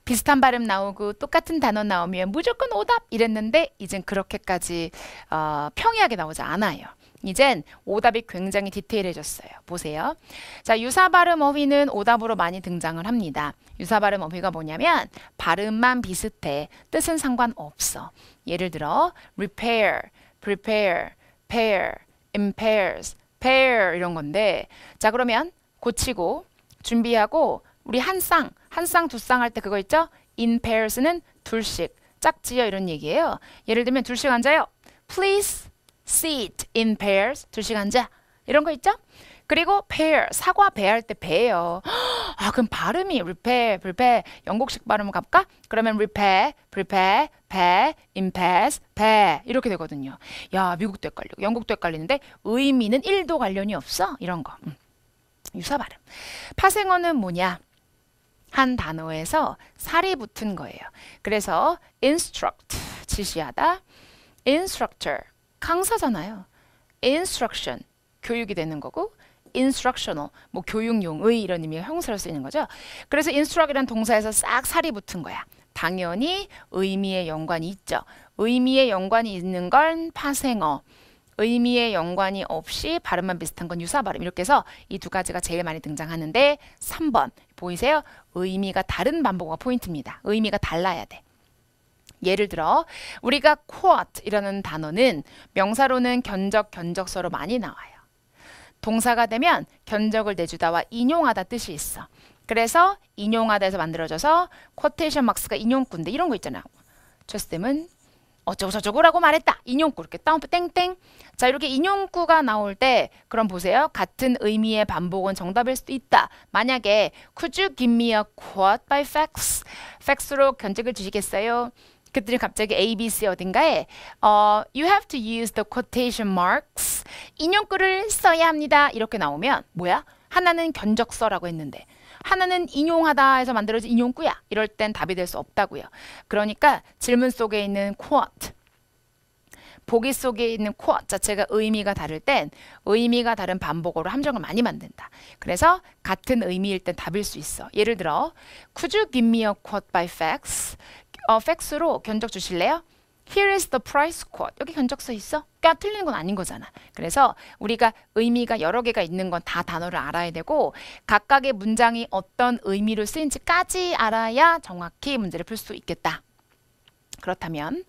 비슷한 발음 나오고 똑같은 단어 나오면 무조건 오답 이랬는데 이젠 그렇게까지 어, 평이하게 나오지 않아요. 이젠 오답이 굉장히 디테일해졌어요. 보세요. 자, 유사 발음 어휘는 오답으로 많이 등장을 합니다. 유사 발음 어휘가 뭐냐면 발음만 비슷해. 뜻은 상관없어. 예를 들어 repair, prepare, pair, impairs, pair 이런 건데 자, 그러면 고치고 준비하고 우리 한 쌍, 한 쌍, 두 쌍 할 때 그거 있죠? in pairs는 둘씩, 짝지어 이런 얘기예요. 예를 들면 둘씩 앉아요. please sit in pairs 두 시간 자 이런 거 있죠? 그리고 pear 사과 배할 때 배예요. 아 그럼 발음이 repair, prepare 영국식 발음을 갈까? 그러면 repair, prepare, pay, impasse, 이렇게 되거든요. 야 미국도 헷갈리고 영국도 헷갈리는데 의미는 1도 관련이 없어 이런 거. 음. 유사 발음. 파생어는 뭐냐? 한 단어에서 살이 붙은 거예요. 그래서 instruct 지시하다, instructor 강사잖아요. instruction 교육이 되는 거고 instructional 뭐 교육용의 이런 의미의 형사로 쓰이는 거죠. 그래서 instruct이라는 동사에서 싹살이 붙은 거야. 당연히 의미의 연관이 있죠. 의미의 연관이 있는 건 파생어. 의미의 연관이 없이 발음만 비슷한 건 유사 발음 이렇게 해서 이 두 가지가 제일 많이 등장하는데 3번 보이세요? 의미가 다른 반복어가 포인트입니다. 의미가 달라야 돼. 예를 들어 우리가 court이라는 단어는 명사로는 견적, 견적서로 많이 나와요. 동사가 되면 견적을 내주다와 인용하다 뜻이 있어. 그래서 인용하다에서 만들어져서 쿼테이션 막스가 인용꾼데 이런 거 있잖아. 최스템은 어쩌고저쩌고라고 말했다. 인용구 이렇게 다운프 땡땡. 자 이렇게 인용구가 나올 때 그럼 보세요. 같은 의미의 반복은 정답일 수도 있다. 만약에 could you give me a quote by fax? 팩스로 견적을 주시겠어요? 그들이 갑자기 A, B, C 어딘가에 어, you have to use the quotation marks 인용글을 써야 합니다. 이렇게 나오면 뭐야? 하나는 견적서라고 했는데 하나는 인용하다 해서 만들어진 인용구야. 이럴 땐 답이 될 수 없다고요. 그러니까 질문 속에 있는 quote 보기 속에 있는 quote 자체가 의미가 다를 땐 의미가 다른 반복어로 함정을 많이 만든다. 그래서 같은 의미일 땐 답일 수 있어. 예를 들어, Could you give me a quote by fax? 어, 팩스로 견적 주실래요? Here is the price quote. 여기 견적 써 있어? 그러니까 틀린건 아닌 거잖아. 그래서 우리가 의미가 여러 개가 있는 건 다 단어를 알아야 되고 각각의 문장이 어떤 의미로 쓰인지까지 알아야 정확히 문제를 풀 수 있겠다. 그렇다면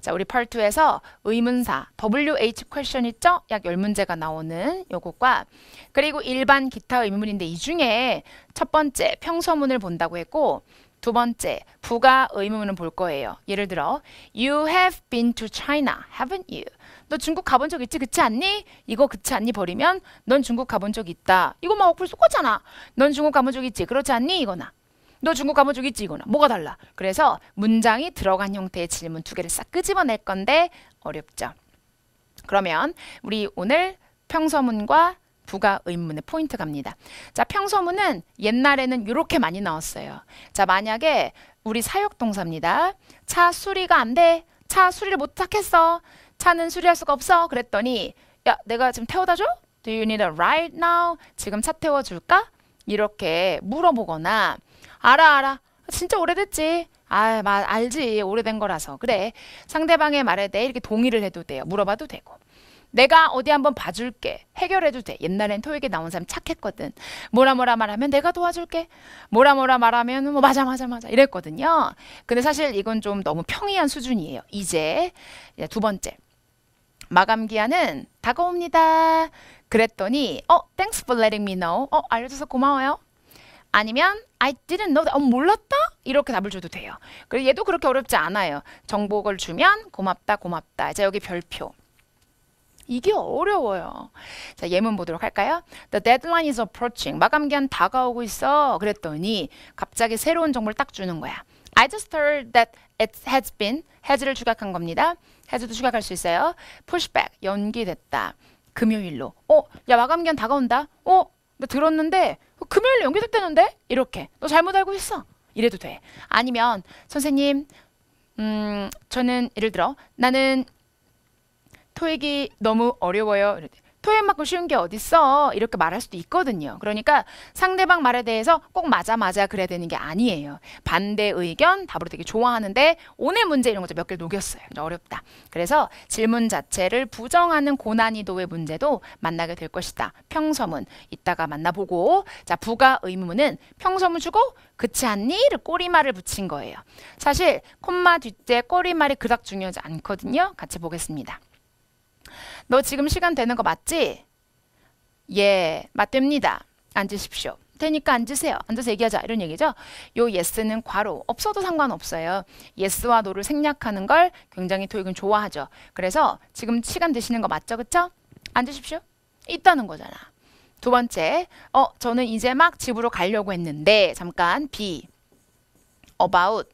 자 우리 펄2에서 의문사 WH 퀘션 있죠? 약 열문제가 나오는 요것과 그리고 일반 기타 의문인데 이 중에 첫 번째 평서문을 본다고 했고 두 번째, 부가 의문문을 볼 거예요. 예를 들어 You have been to China, haven't you? 너 중국 가본 적 있지 그치 않니? 이거 그치 않니 버리면 넌 중국 가본 적 있다. 이거 막 억풀 속었잖아. 넌 중국 가본 적 있지 그렇지 않니? 이거나 너 중국 가본 적 있지 이거나 뭐가 달라? 그래서 문장이 들어간 형태의 질문 두 개를 싹 끄집어낼 건데 어렵죠. 그러면 우리 오늘 평서문과 부가 의문의 포인트 갑니다. 자, 평소문은 옛날에는 이렇게 많이 나왔어요. 자, 만약에 우리 사역동사입니다. 차 수리가 안 돼. 차 수리를 못 탁했어. 차는 수리할 수가 없어. 그랬더니 야, 내가 지금 태워다 줘? Do you need a ride now? 지금 차 태워 줄까? 이렇게 물어보거나 알아 알아. 진짜 오래됐지. 아, 마, 알지. 오래된 거라서. 그래. 상대방의 말에 대해 이렇게 동의를 해도 돼요. 물어봐도 되고. 내가 어디 한번 봐줄게. 해결해도 돼. 옛날엔 토익에 나온 사람 착했거든. 뭐라 뭐라 말하면 내가 도와줄게. 뭐라 뭐라 말하면 뭐 맞아 맞아 맞아 이랬거든요. 근데 사실 이건 좀 너무 평이한 수준이에요. 이제 두 번째. 마감 기한은 다가옵니다. 그랬더니 어, thanks for letting me know. 어, 알려줘서 고마워요. 아니면 I didn't know. 어, 몰랐다? 이렇게 답을 줘도 돼요. 그리고 얘도 그렇게 어렵지 않아요. 정보를 주면 고맙다, 고맙다. 이제 여기 별표. 이게 어려워요. 자, 예문 보도록 할까요? The deadline is approaching. 마감기한 다가오고 있어. 그랬더니 갑자기 새로운 정보를 딱 주는 거야. I just heard that it has been has를 추격한 겁니다. has도 추격할 수 있어요. push back 연기됐다. 금요일로. 어, 야 마감기한 다가온다. 어, 나 들었는데 금요일로 연기됐다는데 이렇게. 너 잘못 알고 있어. 이래도 돼. 아니면 선생님, 음, 저는 예를 들어 나는 토익이 너무 어려워요. 토익만큼 쉬운 게 어딨어 이렇게 말할 수도 있거든요. 그러니까 상대방 말에 대해서 꼭 맞아 맞아 그래야 되는 게 아니에요. 반대 의견 답으로 되게 좋아하는데 오늘 문제 이런 거몇개를 녹였어요. 어렵다. 그래서 질문 자체를 부정하는 고난이도의 문제도 만나게 될 것이다. 평서문 이따가 만나보고 자 부가 의문은 평서문 주고 그치 않니?를 꼬리말을 붙인 거예요. 사실 콤마 뒷째 꼬리말이 그닥 중요하지 않거든요. 같이 보겠습니다. 너 지금 시간 되는 거 맞지? 예, 맞답니다. 앉으십시오. 되니까 앉으세요. 앉아서 얘기하자. 이런 얘기죠. 요 yes는 과로. 없어도 상관없어요. yes와 no를 생략하는 걸 굉장히 토익은 좋아하죠. 그래서 지금 시간 되시는 거 맞죠? 그쵸? 앉으십시오. 있다는 거잖아. 두 번째, 어, 저는 이제 막 집으로 가려고 했는데, 잠깐, be, about,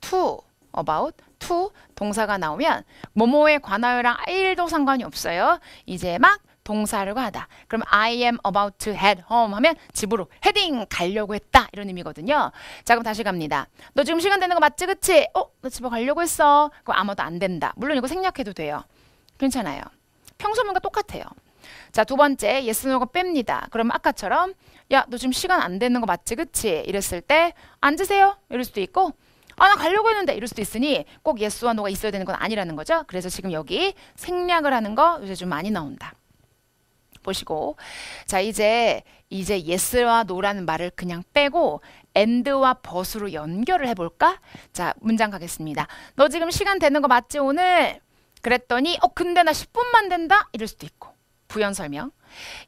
to, about, to 동사가 나오면 뭐뭐에 관하여랑 1도 상관이 없어요. 이제 막 동사라고 하다. 그럼 I am about to head home 하면 집으로 헤딩 가려고 했다. 이런 의미거든요. 자 그럼 다시 갑니다. 너 지금 시간 되는 거 맞지 그치? 어? 너 집에 가려고 했어. 그거 아무도 안 된다. 물론 이거 생략해도 돼요. 괜찮아요. 평소문과 똑같아요. 자, 두 번째 yes, no가 뺍니다. 그럼 아까처럼 야, 너 지금 시간 안 되는 거 맞지? 그치? 이랬을 때 앉으세요. 이럴 수도 있고 아, 나 가려고 했는데 이럴 수도 있으니 꼭 예스와 노가 있어야 되는 건 아니라는 거죠. 그래서 지금 여기 생략을 하는 거 요새 좀 많이 나온다. 보시고 자 이제 이제 예스와노라는 말을 그냥 빼고 엔드와버스로 연결을 해볼까? 자 문장 가겠습니다. 너 지금 시간 되는 거 맞지 오늘? 그랬더니 어 근데 나 10분만 된다? 이럴 수도 있고 부연 설명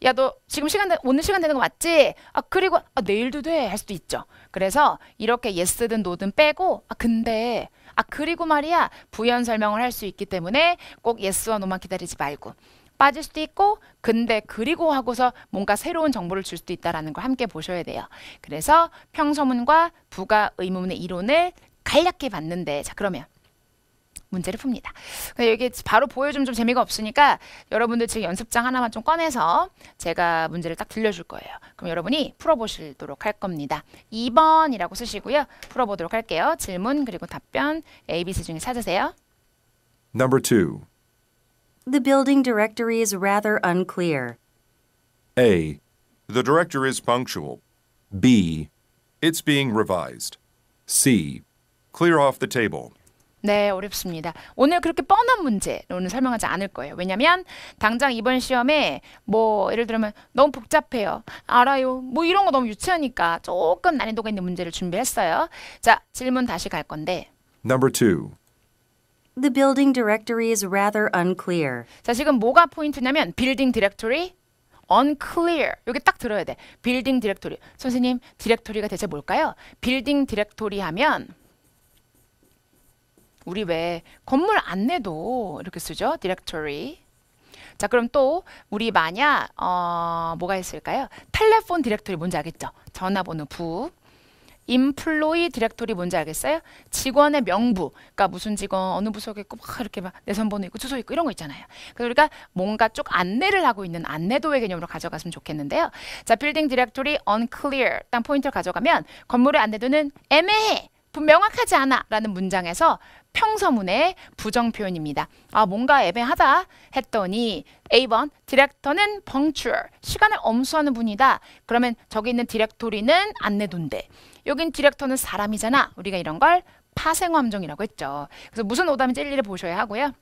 야너 지금 시간 오늘 시간 되는 거 맞지? 아 그리고 아, 내일도 돼 할 수도 있죠. 그래서 이렇게 예스든 노든 빼고 아 근데 아 그리고 말이야 부연 설명을 할 수 있기 때문에 꼭 예스와 노만 기다리지 말고 빠질 수도 있고 근데 그리고 하고서 뭔가 새로운 정보를 줄 수도 있다라는 걸 함께 보셔야 돼요. 그래서 평서문과 부가 의문의 이론을 간략히 봤는데 자 그러면 문제를 풉니다. 여기 바로 보여주면 좀 재미가 없으니까 여러분들 지금 연습장 하나만 좀 꺼내서 제가 문제를 딱 들려줄 거예요. 그럼 여러분이 풀어보시도록 할 겁니다. 2번이라고 쓰시고요. 풀어보도록 할게요. 질문 그리고 답변 A, B, C 중에 찾으세요. Number 2. The building directory is rather unclear. A. The director is punctual. B. It's being revised. C. Clear off the table. 네, 어렵습니다. 오늘 그렇게 뻔한 문제로는 설명하지 않을 거예요. 왜냐면 당장 이번 시험에 뭐 예를 들면 너무 복잡해요. 알아요. 뭐 이런 거 너무 유치하니까 조금 난이도가 있는 문제를 준비했어요. 자, 질문 다시 갈 건데. Number 2. The building directory is rather unclear. 자, 지금 뭐가 포인트냐면 빌딩 디렉토리 n g d i r e unclear. 여기 딱 들어야 돼. 빌딩 디렉토리. 선생님, 디렉토리가 대체 뭘까요? 빌딩 디렉토리 하면 우리 왜 건물 안내도 이렇게 쓰죠. 디렉토리. 자 그럼 또 우리 만약 어, 뭐가 있을까요? 텔레폰 디렉토리 뭔지 알겠죠? 전화번호 부임플로이 디렉토리 뭔지 알겠어요? 직원의 명부, 그러니까 무슨 직원, 어느 부서에 있고 막 이렇게 막 내선번호 있고 주소 있고 이런 거 있잖아요. 그래서 그러니까 우리가 뭔가 쭉 안내를 하고 있는 안내도의 개념으로 가져갔으면 좋겠는데요. 자, 빌딩 디렉토리 unclear 딱 포인트를 가져가면 건물의 안내도는 애매해, 명확하지 않아라는 문장에서 평서문의 부정 표현입니다. 아 뭔가 애매하다 했더니 A번 디렉터는 punctual 시간을 엄수하는 분이다. 그러면 저기 있는 디렉토리는 안내돈데 여긴 디렉터는 사람이잖아. 우리가 이런 걸 파생함정이라고 했죠. 그래서 무슨 오답인지 일일이 보셔야 하고요.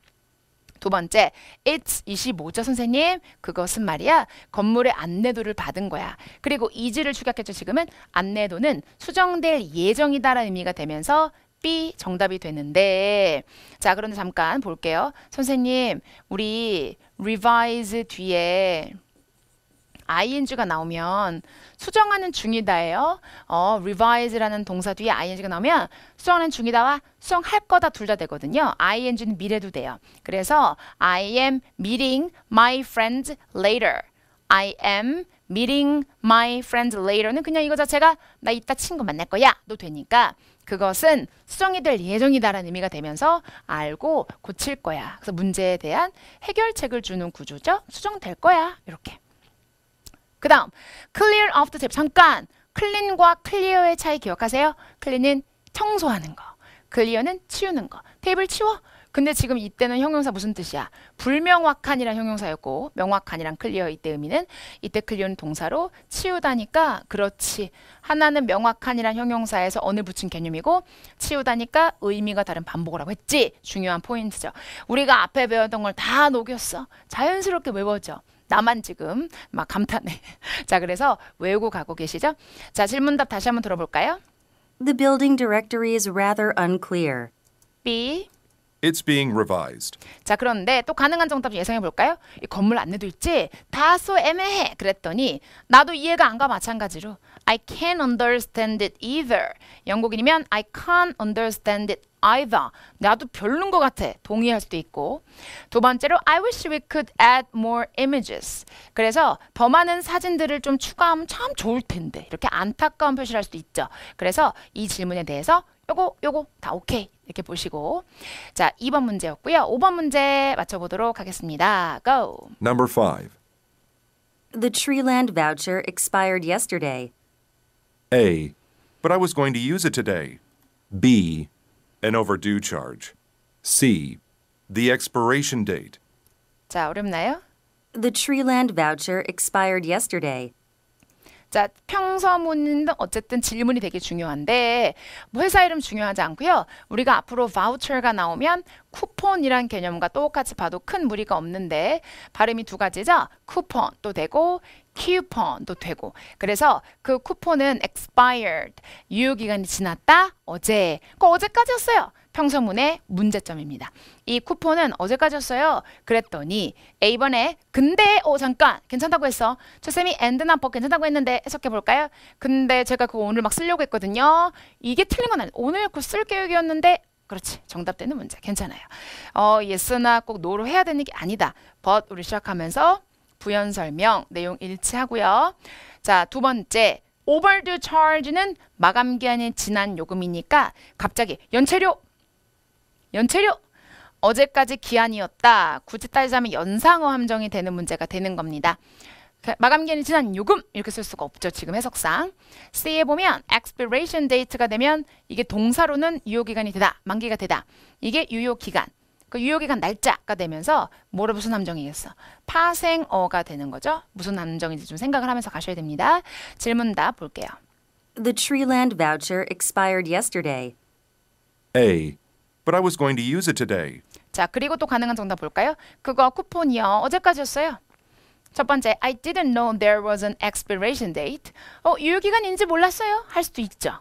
두 번째, it's 25죠, 선생님. 그것은 말이야, 건물의 안내도를 받은 거야. 그리고 이지를 축약했죠, 지금은. 안내도는 수정될 예정이다라는 의미가 되면서 B 정답이 되는데 자 그런데 잠깐 볼게요. 선생님 우리 revise 뒤에 ing가 나오면 수정하는 중이다예요. 어, revise라는 동사 뒤에 ing가 나오면 수정하는 중이다와 수정할 거다 둘 다 되거든요. ing는 미래도 돼요. 그래서 I am meeting my friends later. I am meeting my friends later는 그냥 이거 자체가 나 이따 친구 만날 거야 도 되니까 그것은 수정이 될 예정이다라는 의미가 되면서 알고 고칠 거야. 그래서 문제에 대한 해결책을 주는 구조죠. 수정될 거야. 이렇게. 그 다음 clear of the t a b e 잠깐 clean과 clear의 차이 기억하세요? clean은 청소하는 거. clear는 치우는 거. 테이블 치워. 근데 지금 이때는 형용사 무슨 뜻이야? 불명확한이란 형용사였고 명확한이란 클리어 이때 의미는 이때 클리어는 동사로 치우다니까 그렇지. 하나는 명확한이란 형용사에서 언을 붙인 개념이고 치우다니까 의미가 다른 반복이라고 했지. 중요한 포인트죠. 우리가 앞에 배웠던 걸 다 녹였어. 자연스럽게 외워져. 나만 지금 막 감탄해. 자, 그래서 외우고 가고 계시죠? 자, 질문답 다시 한번 들어볼까요? The building directory is rather unclear. B It's being revised. 자 그런데 또 가능한 정답 예상해 볼까요? 이 건물 안내도 있지 다소 애매해 그랬더니 나도 이해가 안 가 마찬가지로 I can't understand it either. 영국인이면 I can't understand it either. 나도 별론 것 같아. 동의할 수도 있고 두 번째로 I wish we could add more images. 그래서 더 많은 사진들을 좀 추가하면 참 좋을 텐데 이렇게 안타까운 표시를 할 수도 있죠. 그래서 이 질문에 대해서 요거 요거 다 오케이 이렇게 보시고 자 2번 문제였고요. 5번 문제 맞춰보도록 하겠습니다. Go. Number 5. The tree land voucher expired yesterday. A. But I was going to use it today. B. An overdue charge. C. The expiration date. 자, 어렵나요? The tree land voucher expired yesterday. 자, 평서문은 어쨌든 질문이 되게 중요한데 뭐 회사 이름 중요하지 않고요. 우리가 앞으로 바우처가 나오면 쿠폰이란 개념과 똑같이 봐도 큰 무리가 없는데 발음이 두 가지죠. 쿠폰도 되고 큐폰도 되고 그래서 그 쿠폰은 expired 유효기간이 지났다 어제 그 어제까지였어요 평서문의 문제점입니다. 이 쿠폰은 어제까지였어요. 그랬더니 A번에 근데 어 잠깐 괜찮다고 했어. 최쌤이 앤드나 법 괜찮다고 했는데 해석해 볼까요? 근데 제가 그거 오늘 막 쓰려고 했거든요. 이게 틀린 건 아니. 에요 오늘 그쓸 계획이었는데 그렇지. 정답되는 문제 괜찮아요. 어예스나꼭노로 해야 되는 게 아니다. but 우리 시작하면서 부연 설명 내용 일치하고요. 자, 두 번째. 오버드 차지는 마감 기한이 지난 요금이니까 갑자기 연체료 연체료 어제까지 기한이었다. 굳이 따지자면 연상어 함정이 되는 문제가 되는 겁니다. 그 마감 기한이 지난 요금 이렇게 쓸 수가 없죠. 지금 해석상 C에 보면 expiration date가 되면 이게 동사로는 유효기간이 되다, 만기가 되다. 이게 유효기간. 그 유효기간 날짜가 되면서 뭐로 무슨 함정이겠어? 파생어가 되는 거죠. 무슨 함정인지 좀 생각을 하면서 가셔야 됩니다. 질문 다 볼게요. The Treeland voucher expired yesterday. A. but I was going to use it today. 자, 그리고 또 가능한 정답 볼까요? 그거 쿠폰이요. 어제까지였어요. 첫 번째, I didn't know there was an expiration date. 어, 유효기간인지 몰랐어요. 할 수도 있죠.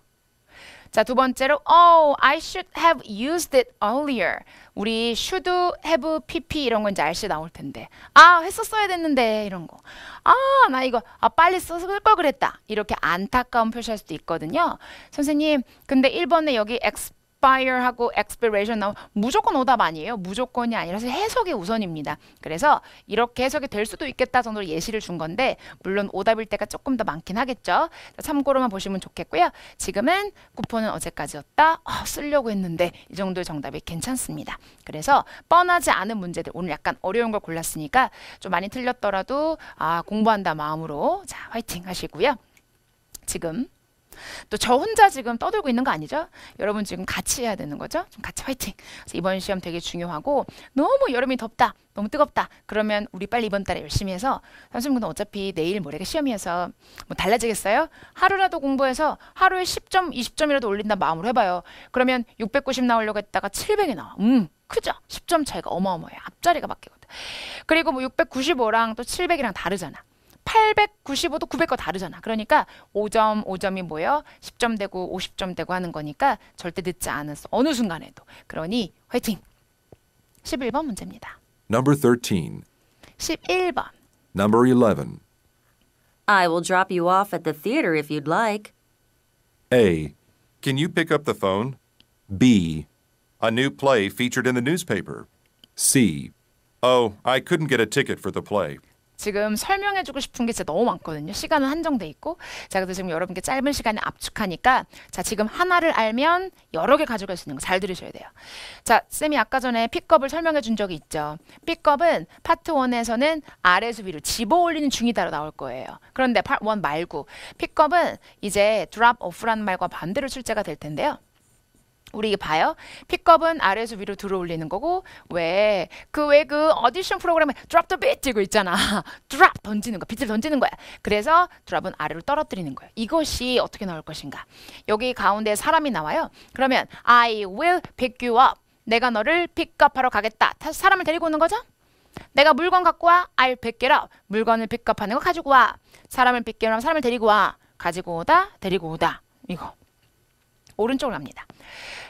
자, 두 번째로 oh, I should have used it earlier. 우리 should have pp 이런 건 이제 알씨 나올 텐데. 아, 했었어야 됐는데 이런 거. 아, 나 이거 아 빨리 쓸걸 그랬다. 이렇게 안타까운 표시할 수도 있거든요. 선생님, 근데 1번에 여기 x expire하고 expiration 나오 면 무조건 오답 아니에요. 무조건이 아니라서 해석이 우선입니다. 그래서 이렇게 해석이 될 수도 있겠다 정도로 예시를 준 건데 물론 오답일 때가 조금 더 많긴 하겠죠. 참고로만 보시면 좋겠고요. 지금은 쿠폰은 어제까지였다. 어, 쓰려고 했는데 이 정도의 정답이 괜찮습니다. 그래서 뻔하지 않은 문제들 오늘 약간 어려운 걸 골랐으니까 좀 많이 틀렸더라도 아 공부한다 마음으로 자 화이팅 하시고요. 지금 또저 혼자 지금 떠들고 있는 거 아니죠? 여러분 지금 같이 해야 되는 거죠? 좀 같이 화이팅. 그래서 이번 시험 되게 중요하고 너무 여름이 덥다. 너무 뜨겁다. 그러면 우리 빨리 이번 달에 열심히 해서 선생님은 어차피 내일 모레가 시험이어서 뭐 달라지겠어요? 하루라도 공부해서 하루에 10점, 20점이라도 올린다 마음으로 해봐요. 그러면 690 나오려고 했다가 700이 나와. 음, 크죠? 10점 차이가 어마어마해요. 앞자리가 바뀌거든. 그리고 뭐 695랑 또 700이랑 다르잖아. 895도 9 0 0과 다르잖아. 그러니까 5점, 5점이 뭐여 10점 되고 50점 되고 하는 거니까 절대 늦지 않았어. 어느 순간에도. 그러니 화이팅. 11번 문제입니다. Number 13. 11번. Number 11. I will drop you off at the theater if you'd like. A. Can you pick up the phone? B. A new play featured in the newspaper. C. Oh, I couldn't get a ticket for the play. 지금 설명해주고 싶은 게 진짜 너무 많거든요. 시간은 한정돼 있고, 자 그래서 지금 여러분께 짧은 시간에 압축하니까, 자 지금 하나를 알면 여러 개 가져갈 수 있는 거 잘 들으셔야 돼요. 자 쌤이 아까 전에 픽업을 설명해준 적이 있죠. 픽업은 파트 1에서는 아래에서 위로 집어 올리는 중이다로 나올 거예요. 그런데 파트 1 말고 픽업은 이제 드랍 오프라는 말과 반대로 출제가 될 텐데요. 우리 이게 봐요. 픽업은 아래에서 위로 들어올리는 거고 왜 그 왜 그 어디션 그 프로그램에 drop the beat 이고 있잖아. drop 던지는 거, 비트를 던지는 거야. 그래서 drop은 아래로 떨어뜨리는 거예요. 이것이 어떻게 나올 것인가? 여기 가운데 사람이 나와요. 그러면 I will pick you up. 내가 너를 픽업하러 가겠다. 다 사람을 데리고 오는 거죠? 내가 물건 갖고 와. I'll pick it up. 물건을 픽업하는 거 가지고 와. 사람을 pick it up. 사람을 데리고 와. 가지고 오다. 데리고 오다. 이거. 오른쪽으로 합니다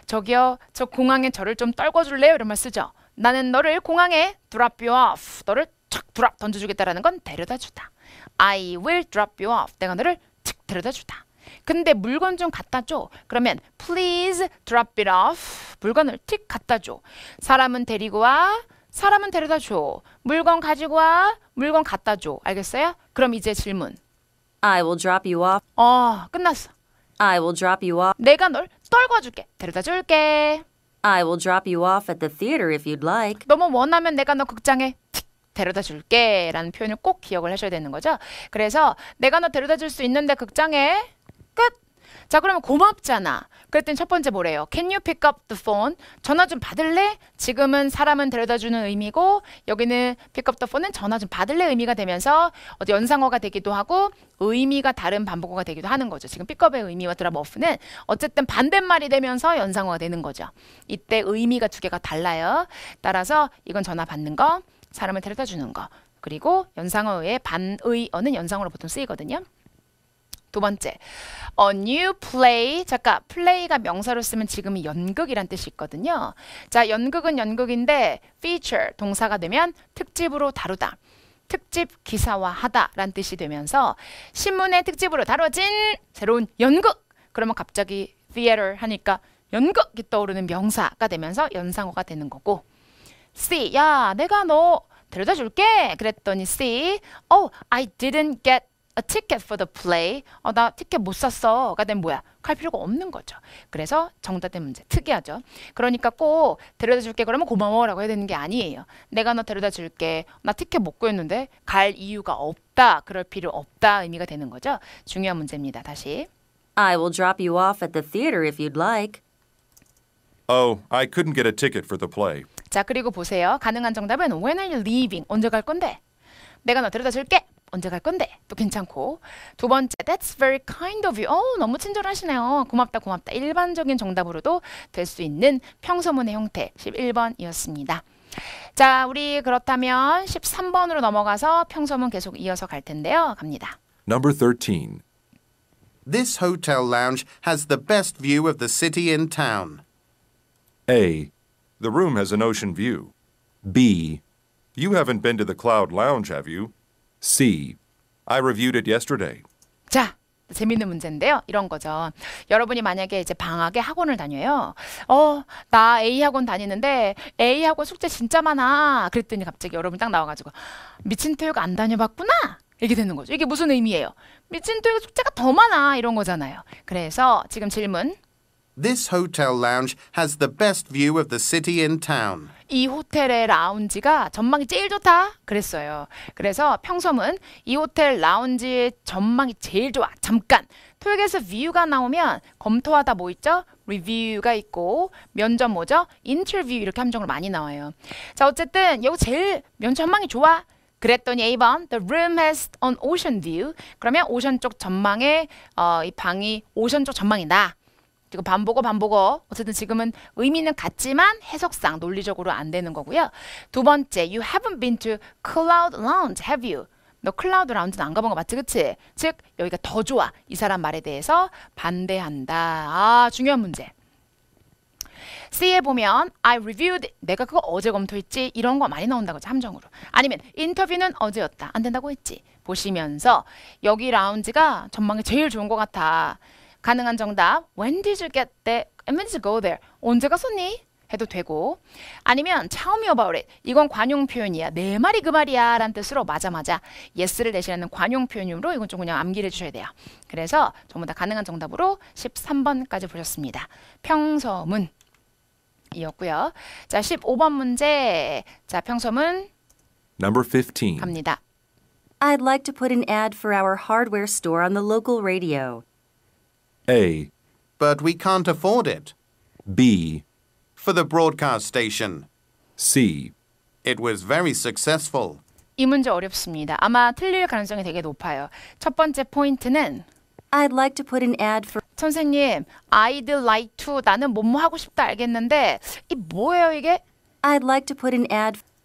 저기요, 저 공항에 저를 좀 떨궈줄래요? 이런 말 쓰죠. 나는 너를 공항에 drop you off, 너를 착 d r 던져주겠다라는 건 데려다주다. I will drop you off, 내가 너를 착 데려다주다. 근데 물건 좀 갖다 줘. 그러면 please drop it off. 물건을 틱 갖다 줘. 사람은 데리고 와. 사람은 데려다 줘. 물건 가지고 와. 물건 갖다 줘. 알겠어요? 그럼 이제 질문. I will drop you off. 어, 끝났어. I will drop you off. 내가 널 떨궈줄게. 데려다 줄게. I will drop you off at the theater if you'd like. 너무 원하면 내가 너 극장에 데려다 줄게 라는 표현을 꼭 기억을 하셔야 되는 거죠. 그래서 내가 너 데려다 줄 수 있는데 극장에 끝! 자 그러면 고맙잖아. 그랬더니 첫 번째 뭐래요? Can you pick up the phone? 전화 좀 받을래? 지금은 사람은 데려다주는 의미고 여기는 pick up the phone은 전화 좀 받을래 의미가 되면서 어디 연상어가 되기도 하고 의미가 다른 반복어가 되기도 하는 거죠. 지금 pickup의 의미와 드랍 오프는 어쨌든 반대말이 되면서 연상어가 되는 거죠. 이때 의미가 두 개가 달라요. 따라서 이건 전화 받는 거, 사람을 데려다주는 거. 그리고 연상어의 반의어는 연상어로 보통 쓰이거든요. 두 번째, a new play. 잠깐, play가 명사로 쓰면 지금이 연극이란 뜻이 있거든요. 자, 연극은 연극인데 feature, 동사가 되면 특집으로 다루다. 특집 기사화하다 란 뜻이 되면서 신문의 특집으로 다뤄진 새로운 연극. 그러면 갑자기 theater 하니까 연극이 떠오르는 명사가 되면서 연상어가 되는 거고 see, 야, 내가 너 데려다 줄게. 그랬더니 see, oh, I didn't get a ticket for the play. 어, 나 티켓 못 샀어. 가 되면 뭐야? 갈 필요가 없는 거죠. 그래서 정답된 문제. 특이하죠. 그러니까 꼭 데려다 줄게 그러면 고마워 라고 해야 되는 게 아니에요. 내가 너 데려다 줄게. 나 티켓 못 구했는데 갈 이유가 없다. 그럴 필요 없다. 의미가 되는 거죠. 중요한 문제입니다. 다시. I will drop you off at the theater if you'd like. Oh, I couldn't get a ticket for the play. 자, 그리고 보세요. 가능한 정답은 When are you leaving? 언제 갈 건데? 내가 너 데려다 줄게. 언제 갈 건데? 또 괜찮고 두 번째 That's very kind of you. 어, 너무 친절하시네요. 고맙다 고맙다. 일반적인 정답으로도 될 수 있는 평소문의 형태 11번이었습니다. 자, 우리 그렇다면 13번으로 넘어가서 평소문 계속 이어서 갈 텐데요. 갑니다. Number 13. This hotel lounge has the best view of the city a n town. A. The room has an ocean view. B. You haven't been to the Cloud Lounge, have you? C. I reviewed it yesterday. 자, 재밌는 문제인데요. 이런 거죠. 여러분이 만약에 이제 방학에 학원을 다녀요. 어, 나 A 학원 다니는데 A 학원 숙제 진짜 많아. 그랬더니 갑자기 여러분 딱 나와가지고 미친 토요가 안 다녀봤구나. 이게 되는 거죠. 이게 무슨 의미예요? 미친 토요가 숙제가 더 많아. 이런 거잖아요. 그래서 지금 질문 This hotel lounge has the best view of the city in town. 이 호텔의 라운지가 전망이 제일 좋다 그랬어요. 그래서 평소문 이 호텔 라운지의 전망이 제일 좋아. 잠깐 토익에서 view가 나오면 검토하다 뭐 있죠? review가 있고 면접 뭐죠? interview 이렇게 함정으로 많이 나와요. 자 어쨌든 여기 제일 면접 전망이 좋아. 그랬더니 A번 The room has an ocean view. 그러면 오션 쪽 전망에 어, 이 방이 오션 쪽 전망이다. 지금 반복어 반복어 어쨌든 지금은 의미는 같지만 해석상 논리적으로 안 되는 거고요. 두 번째, you haven't been to Cloud Lounge, have you? 너 클라우드 라운지는 안 가본 거 맞지 그치? 즉 여기가 더 좋아 이 사람 말에 대해서 반대한다 아 중요한 문제 C에 보면 I reviewed 내가 그거 어제 검토했지 이런 거 많이 나온다고 하 함정으로 아니면 인터뷰는 어제였다 안 된다고 했지 보시면서 여기 라운지가 전망이 제일 좋은 것 같아 가능한 정답 When did you get that? When did you go there? 언제 갔었니? 해도 되고 아니면 tell me about it. 이건 관용 표현이야. 내 말이 그 말이야 라는 뜻으로 맞아 맞아 yes를 대신하는 관용 표현으로 이건 좀 그냥 암기를 해주셔야 돼요. 그래서 전부 다 가능한 정답으로 13번까지 보셨습니다. 평서문 이었고요. 자 15번 문제 자 평서문 Number 15 갑니다. I'd like to put an ad for our hardware store on the local radio. A. But we can't afford it. B. For the broadcast station. C. It was very successful. 이 문제 어렵습니다. 아마 틀릴 가능성이 되게 높아요. 첫 번째 포인트는 I'd like to put an ad for 선생님, I'd like to 나는 뭐 뭐 하고 싶다 알겠는데 이 뭐예요 이게? I'd like to put an ad for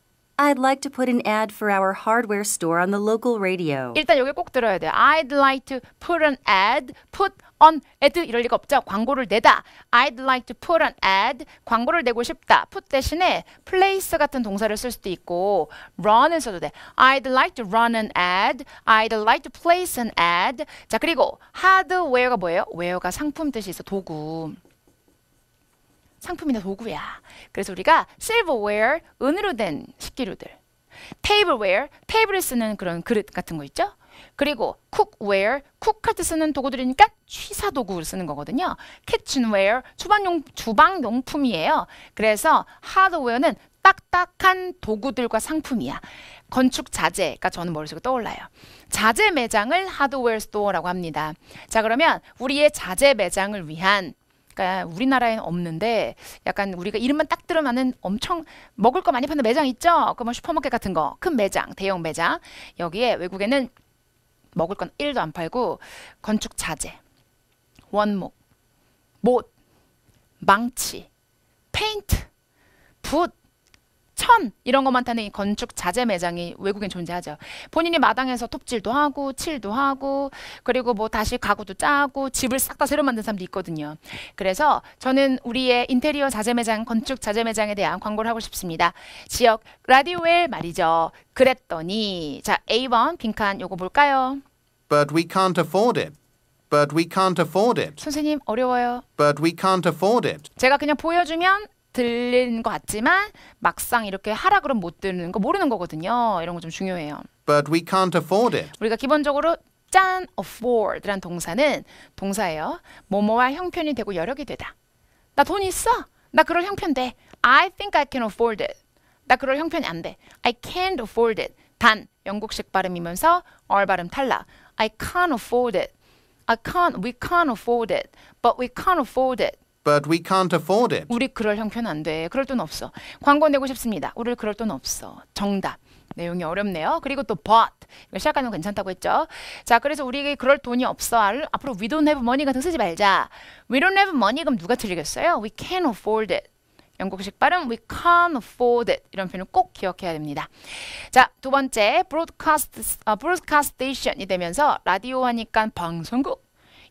I'd like to put an ad for our hardware store on the local radio. 일단 여기 꼭 들어야 돼요. I'd like to put an ad, put on ad 이럴 리가 없죠. 광고를 내다. I'd like to put an ad. 광고를 내고 싶다. put 대신에 place 같은 동사를 쓸 수도 있고 run을 써도 돼. I'd like to run an ad. I'd like to place an ad. 자, 그리고 hardware가 뭐예요? ware가 상품 뜻이 있어. 도구. 상품이나 도구야. 그래서 우리가 silverware, 은으로 된 식기류들, tableware, 테이블을 쓰는 그런 그릇 같은 거 있죠? 그리고 cookware, 쿡할 때 쓰는 도구들이니까 취사 도구를 쓰는 거거든요. kitchenware, 주방용, 주방용품이에요. 그래서 hardware는 딱딱한 도구들과 상품이야. 건축 자재가 저는 머릿속에 떠올라요. 자재 매장을 하드웨어 스토어라고 합니다. 자 그러면 우리의 자재 매장을 위한 그러니까 우리나라에는 없는데 약간 우리가 이름만 딱 들으면은 엄청 먹을 거 많이 파는 매장 있죠? 그러 슈퍼마켓 같은 거 큰 매장, 대형 매장 여기에 외국에는 먹을 건 1도 안 팔고 건축 자재, 원목, 못, 망치, 페인트, 붓천 이런 것만 타는 이 건축 자재 매장이 외국엔 존재하죠. 본인이 마당에서 톱질도 하고 칠도 하고 그리고 뭐 다시 가구도 짜고 집을 싹 다 새로 만든 사람도 있거든요. 그래서 저는 우리의 인테리어 자재 매장, 건축 자재 매장에 대한 광고를 하고 싶습니다. 지역 라디오에 말이죠. 그랬더니 자 A번 빈칸 요거 볼까요? But we can't afford it. But we can't afford it. 선생님 어려워요. But we can't afford it. 제가 그냥 보여주면 들리는 것 같지만 막상 이렇게 하라 그럼 못 듣는 거 모르는 거거든요. 이런 거 좀 중요해요. But we can't afford it. 우리가 기본적으로 짠 afford란 동사는 동사예요. 뭐뭐와 형편이 되고 여력이 되다. 나 돈 있어. 나 그럴 형편 돼. I think I can afford it. 나 그럴 형편이 안 돼. I can't afford it. 단 영국식 발음이면서 R 발음 탈락. I can't afford it. I can't. We can't afford it. But we can't afford it. but we can't afford it. 우리 그럴 형편 안 돼. 그럴 돈 없어. 광고 내고 싶습니다. 우리 그럴 돈 없어. 정답. 내용이 어렵네요. 그리고 또 but 이거 시작하면 괜찮다고 했죠. 자, 그래서 우리에게 그럴 돈이 없어. 앞으로 we don't have money 같은 쓰지 말자. we don't have money 그럼 누가 틀리겠어요? we can't afford it. 영국식 발음 we can't afford it 이런 표현을 꼭 기억해야 됩니다. 자, 두 번째 broadcast 어, broadcast station이 되면서 라디오 하니까 방송국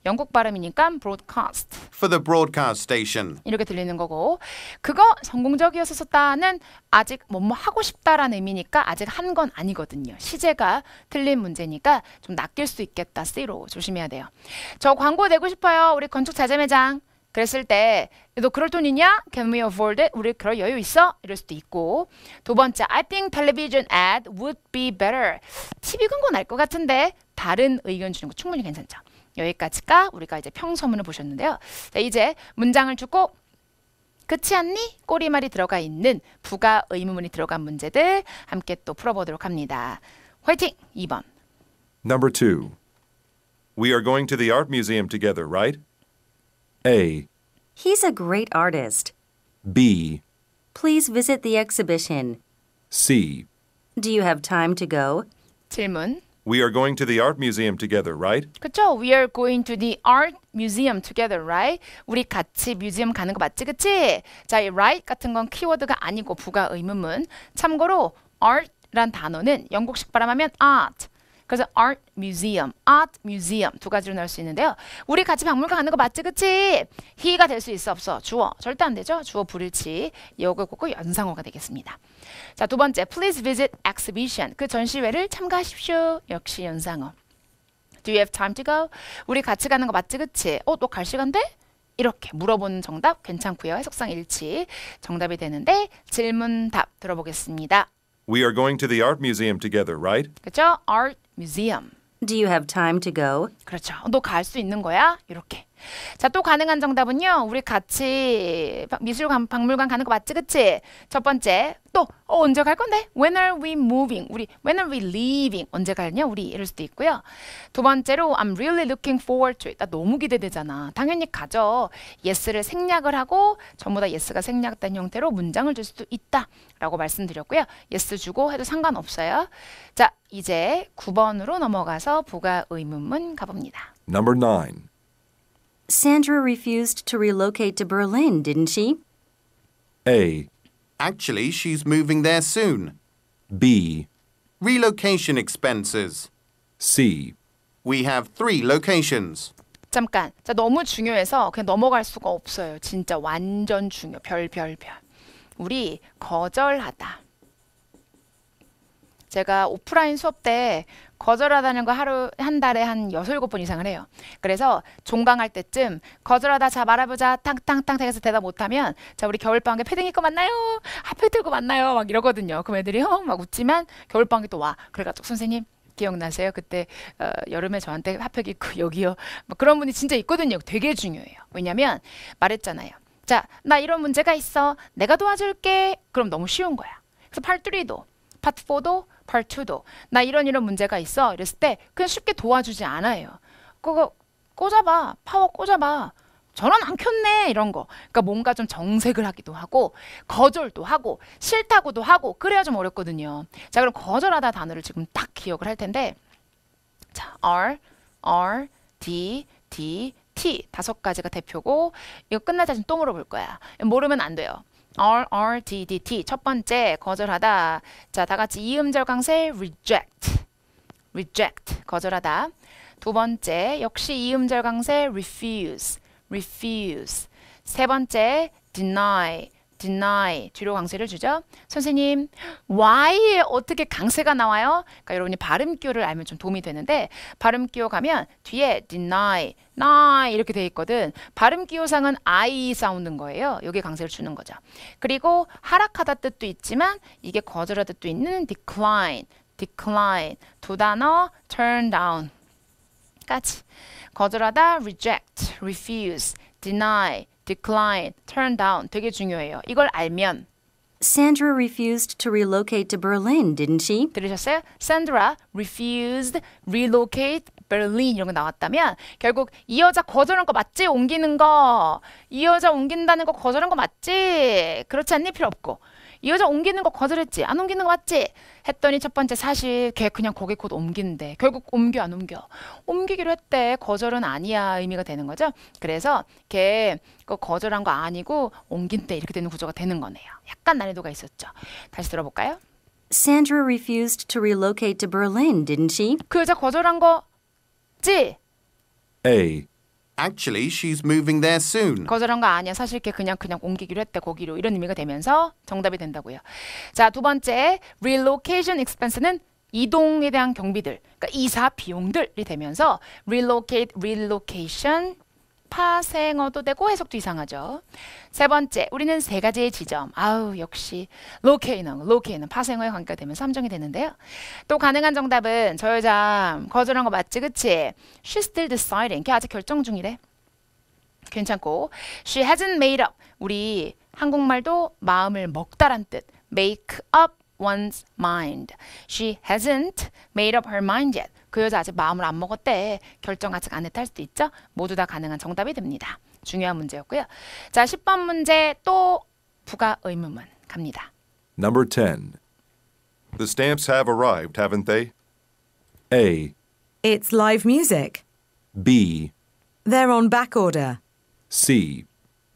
영국 발음이니까 broadcast. For the broadcast station. 이렇게 들리는 거고 그거 성공적이었었다는 아직 뭐뭐 뭐 하고 싶다라는 의미니까 아직 한 건 아니거든요. 시제가 틀린 문제니까 좀 낚일 수 있겠다. C로 조심해야 돼요. 저 광고 내고 싶어요. 우리 건축 자재 매장. 그랬을 때 너 그럴 돈이냐 Can we afford it? 우리 그럴 여유 있어? 이럴 수도 있고 두 번째 I think television ad would be better TV 광고 날것 같은데 다른 의견 주는 거 충분히 괜찮죠 여기까지가 우리가 이제 평소문을 보셨는데요. 자, 이제 문장을 주고 그치 않니? 꼬리말이 들어가 있는 부가 의문문이 들어간 문제들 함께 또 풀어보도록 합니다. 화이팅! 2번. Number 2. We are going to the art museum together, right? A. He's a great artist. B. Please visit the exhibition. C. Do you have time to go? 질문. We are going to the art museum together, right? 그쵸? We are going to the art museum together, right? 우리 같이 뮤지엄 가는 거 맞지, 그치? 자, 이 right 같은 건 키워드가 아니고 부가 의문문. 참고로 art란 단어는 영국식 발음하면 art, 그래서 art museum, art museum 두 가지로 나올 수 있는데요. 우리 같이 박물관 가는 거 맞지 그치? he가 될 수 있어 없어? 주어. 절대 안 되죠. 주어 불일치. 여기 꽂고 연상어가 되겠습니다. 자, 두 번째 please visit exhibition. 그 전시회를 참가하십시오. 역시 연상어. Do you have time to go? 우리 같이 가는 거 맞지 그치? 어, 너갈 시간 돼? 이렇게 물어보는 정답 괜찮고요. 해석상 일치 정답이 되는데 질문 답 들어보겠습니다. We are going to the art museum together, right? 그렇죠? Art museum. Do you have time to go? 그렇죠. 너 갈 수 있는 거야? 이렇게. 자, 또 가능한 정답은요. 우리 같이 미술 관 박물관 가는 거 맞지? 그치? 첫 번째. 또 어, 언제 갈 건데? When are we moving? 우리 when are we leaving? 언제 가냐? 우리 이럴 수도 있고요. 두 번째로 I'm really looking forward to it. 나 너무 기대되잖아. 당연히 가죠. yes를 생략을 하고 전부 다 yes가 생략된 형태로 문장을 줄 수도 있다라고 말씀드렸고요. yes 주고 해도 상관없어요. 자, 이제 9번으로 넘어가서 부가 의문문 가봅니다. Number 9. Sandra refused to relocate to Berlin, didn't she? A. Actually, she's moving there soon. B. Relocation expenses. C. We have three locations. 잠깐. 자, 너무 중요해서 그냥 넘어갈 수가 없어요. 진짜 완전 중요. 별별별. 별, 별. 우리 거절하다. 제가 오프라인 수업 때 거절하다는 거 하루 한 달에 한 여섯 일곱 번 이상을 해요. 그래서 종강할 때쯤 거절하다 자말아보자 탕탕탕 해서 대답 못하면 자 우리 겨울방학에 패딩 입고 만나요 하필 아, 들고 만나요 막 이러거든요. 그럼 애들이 막 웃지만 겨울방학에 또 와. 그래가지고 선생님 기억나세요? 그때 어, 여름에 저한테 핫팩 입고 여기요. 뭐 그런 분이 진짜 있거든요. 되게 중요해요. 왜냐면 말했잖아요. 자, 나 이런 문제가 있어. 내가 도와줄게. 그럼 너무 쉬운 거야. 그래서 팔뚜리도, 파트4도 part 2도 나 이런 이런 문제가 있어 이랬을 때 그냥 쉽게 도와주지 않아요. 그거 꽂아봐 파워 꽂아봐 전원 안 켰네 이런 거 그러니까 뭔가 좀 정색을 하기도 하고 거절도 하고 싫다고도 하고 그래야 좀 어렵거든요. 자 그럼 거절하다 단어를 지금 딱 기억을 할 텐데 자 R R D D T 다섯 가지가 대표고 이거 끝날 때좀또 물어볼 거야. 모르면 안 돼요. RRDDT 첫 번째 거절하다 자 다같이 이음절 강세 reject reject 거절하다 두 번째 역시 이음절 강세 refuse refuse 세 번째 deny deny 뒤로 강세를 주죠. 선생님 why에 어떻게 강세가 나와요? 그러니까 여러분이 발음교를 알면 좀 도움이 되는데 발음교 가면 뒤에 deny, d n y 이렇게 돼 있거든. 발음기호상은 i 사운드인 거예요. 여기에 강세를 주는 거죠. 그리고 하락하다 뜻도 있지만 이게 거절하다 뜻도 있는 decline, decline 두 단어 turn down 까지 거절하다 reject, refuse, deny decline, turn down 되게 중요해요. 이걸 알면 Sandra refused to relocate to Berlin, didn't she? 들으셨어요? Sandra refused relocate Berlin 이런 거 나왔다면 결국 이 여자 거절한 거 맞지? 옮기는 거. 이 여자 옮긴다는 거 거절한 거 맞지? 그렇지 않니? 필요 없고. 이 여자 옮기는 거 거절했지? 안 옮기는 거 맞지? 했더니 첫 번째 사실 걔 그냥 고기곧 옮긴대. 결국 옮겨 안 옮겨? 옮기기로 했대. 거절은 아니야 의미가 되는 거죠. 그래서 걔그 거절한 거 아니고 옮긴대 이렇게 되는 구조가 되는 거네요. 약간 난이도가 있었죠. 다시 들어볼까요? Sandra refused to relocate to Berlin, didn't she? 그 여자 거절한 거지? A. Actually, she's moving there soon. 거절한 거 아니야. 사실 걔 그냥 그냥 옮기기로 했대 거기로 이런 의미가 되면서 정답이 된다고요. 자, 두 번째 relocation expense는 이동에 대한 경비들, 그러니까 이사 비용들이 되면서 relocate, relocation 파생어도 되고 해석도 이상하죠. 세 번째, 우리는 세 가지의 지점. 아우, 역시 로케이는 로케이는 파생어에 관계가 되면 3정이 되는데요. 또 가능한 정답은 저 여자 거절한 거 맞지? 그치? She's still deciding. 걔 아직 결정 중이래. 괜찮고 She hasn't made up. 우리 한국말도 마음을 먹다란 뜻. Make up one's mind. She hasn't made up her mind yet. 그 여자 아직 마음을 안 먹었대. 결정 아직 안 했다 할 수도 있죠. 모두 다 가능한 정답이 됩니다. 중요한 문제였고요. 자, 10번 문제 또 부가 의문문 갑니다. Number 10. The stamps have arrived, haven't they? A. It's live music. B. They're on back order. C.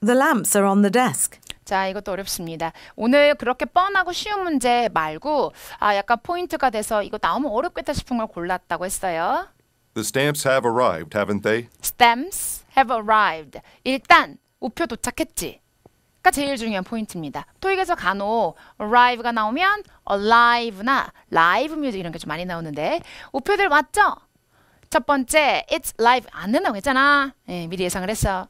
The lamps are on the desk. 자, 이것도 어렵습니다. 오늘 그렇게 뻔하고 쉬운 문제 말고 아, 약간 포인트가 돼서 이거 나오면 어렵겠다 싶은 걸 골랐다고 했어요. The stamps have arrived, haven't they? Stamps have arrived. 일단 우표 도착했지. 가 그러니까 제일 중요한 포인트입니다. 토익에서 간혹 arrive가 나오면 alive나 live music 이런 게 좀 많이 나오는데 우표들 왔죠? 첫 번째 it's live 안 된다고 했잖아. 예, 미리 예상을 했어.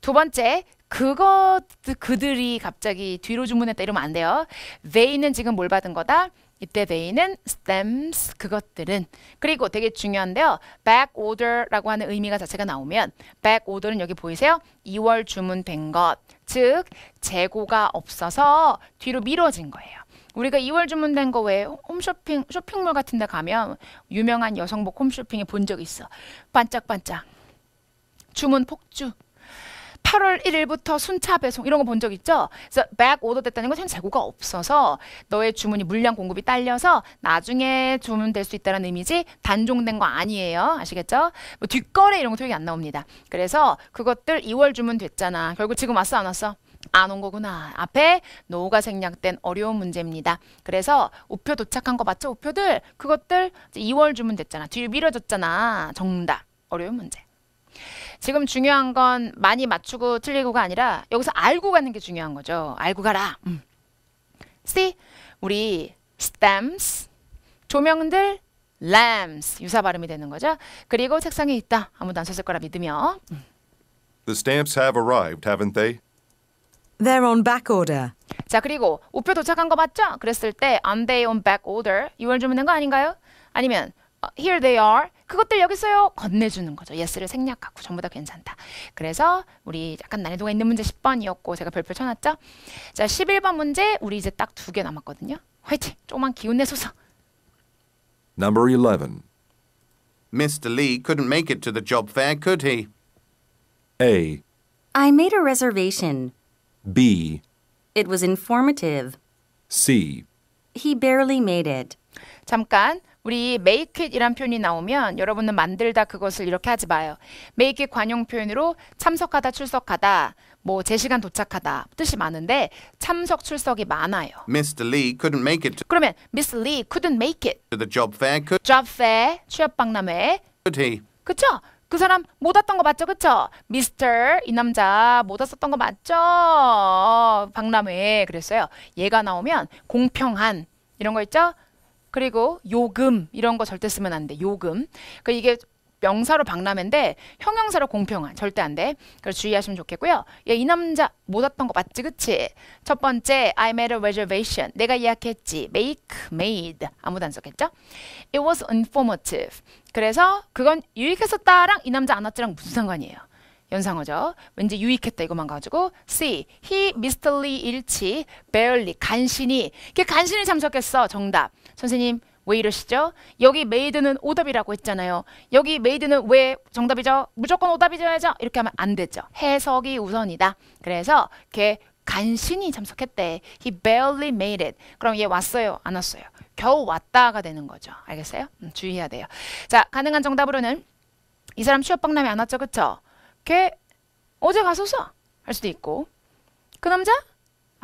두 번째 그것 그들이 갑자기 뒤로 주문했다 이러면 안 돼요. they는 지금 뭘 받은 거다? 이때 they는 stems 그것들은 그리고 되게 중요한데요. back order라고 하는 의미가 자체가 나오면 back order는 여기 보이세요? 2월 주문된 것. 즉 재고가 없어서 뒤로 미뤄진 거예요. 우리가 2월 주문된 거 외에 홈쇼핑 쇼핑몰 같은 데 가면 유명한 여성복 홈쇼핑에 본 적 있어. 반짝반짝 주문 폭주 8월 1일부터 순차 배송 이런 거 본 적 있죠? 그래서 백 오더 됐다는 건 재고가 없어서 너의 주문이 물량 공급이 딸려서 나중에 주문될 수 있다는 의미지 단종된 거 아니에요. 아시겠죠? 뭐 뒷거래 이런 거 되게 안 나옵니다. 그래서 그것들 2월 주문 됐잖아. 결국 지금 왔어 안 왔어? 안 온 거구나. 앞에 노가 후 생략된 어려운 문제입니다. 그래서 우표 도착한 거 맞죠? 우표들 그것들 2월 주문 됐잖아. 뒤로 밀어졌잖아. 정답. 어려운 문제. 지금 중요한 건 많이 맞추고 틀리고가 아니라 여기서 알고 가는 게 중요한 거죠. 알고 가라. 음. See? 우리 s t a m s 조명들, lamps 유사 발음이 되는 거죠. 그리고 책상에 있다. 아무도 안 썼을 거라 믿으며. 음. The stamps have arrived, haven't they? They're on back order. 자 그리고 우표 도착한 거 맞죠? 그랬을 때 on they on back order 6월 주문된 거 아닌가요? 아니면 here they are. 그것들 여기 있어요. 건네주는 거죠. yes를 생략하고 전부 다 괜찮다. 그래서 우리 약간 난이도가 있는 문제 10번이었고 제가 별표 쳐놨죠. 자 11번 문제 우리 이제 딱 두 개 남았거든요. 화이팅! 조금만 기운 내소서. Number 11. Mr. Lee couldn't make it to the job fair, could he? A. I made a reservation. B. It was informative. C. He barely made it. 잠깐 우리 make it이란 표현이 나오면 여러분은 만들다 그것을 이렇게 하지 마요. make it 관용 표현으로 참석하다 출석하다 뭐 제시간 도착하다 뜻이 많은데 참석 출석이 많아요. Mr. Lee couldn't make it. 그러면 m i Lee couldn't make it. To the job fair. Could... job fair 취업 박람회. Could he? 그쵸? 그 사람 못 왔던 거 맞죠? 그쵸? 미스이 남자 못 왔었던 거 맞죠? 어, 박람회 그랬어요. 얘가 나오면 공평한 이런 거 있죠? 그리고 요금 이런 거 절대 쓰면 안 돼. 요금. 그 이게 명사로 박람회인데 형용사로 공평한 절대 안 돼. 그래서 주의하시면 좋겠고요. 야, 예, 이 남자 못 왔던 거 맞지 그치? 첫 번째 I made a reservation. 내가 예약했지. make, made. 아무도 안 썼겠죠? It was informative. 그래서 그건 유익했었다랑 이 남자 안 왔지랑 무슨 상관이에요. 연상어죠. 왠지 유익했다 이것만 가지고 C. He, Mr. Lee 일치, barely 간신히. 걔 간신히 참석했어. 정답. 선생님 왜 이러시죠? 여기 메이드는 오답이라고 했잖아요. 여기 메이드는 왜 정답이죠? 무조건 오답이죠? 이렇게 하면 안 되죠. 해석이 우선이다. 그래서 걔 간신히 참석했대. He barely made it. 그럼 얘 왔어요? 안 왔어요? 겨우 왔다가 되는 거죠. 알겠어요? 음, 주의해야 돼요. 자, 가능한 정답으로는 이 사람 취업박람회 안 왔죠? 그쵸? 걔 어제 갔었어. 할 수도 있고 그 남자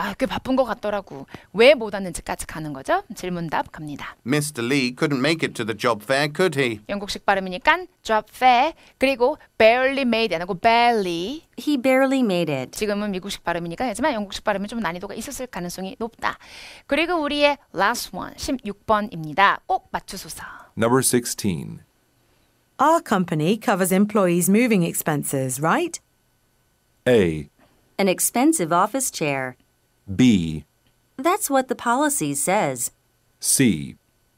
아, 꽤 바쁜 것 같더라고. 왜 못 왔는지까지 가는 거죠? 질문답 갑니다. Mr. Lee couldn't make it to the job fair, could he? 영국식 발음이니까 job fair 그리고 barely made 안 하고 barely. He barely made it. 지금은 미국식 발음이니까 하지만 영국식 발음은 좀 난이도가 있었을 가능성이 높다. 그리고 우리의 last one 16번입니다. 꼭 맞추소서. Number 16. Our company covers employees' moving expenses, right? A. An expensive office chair. B. That's what the policy says. C.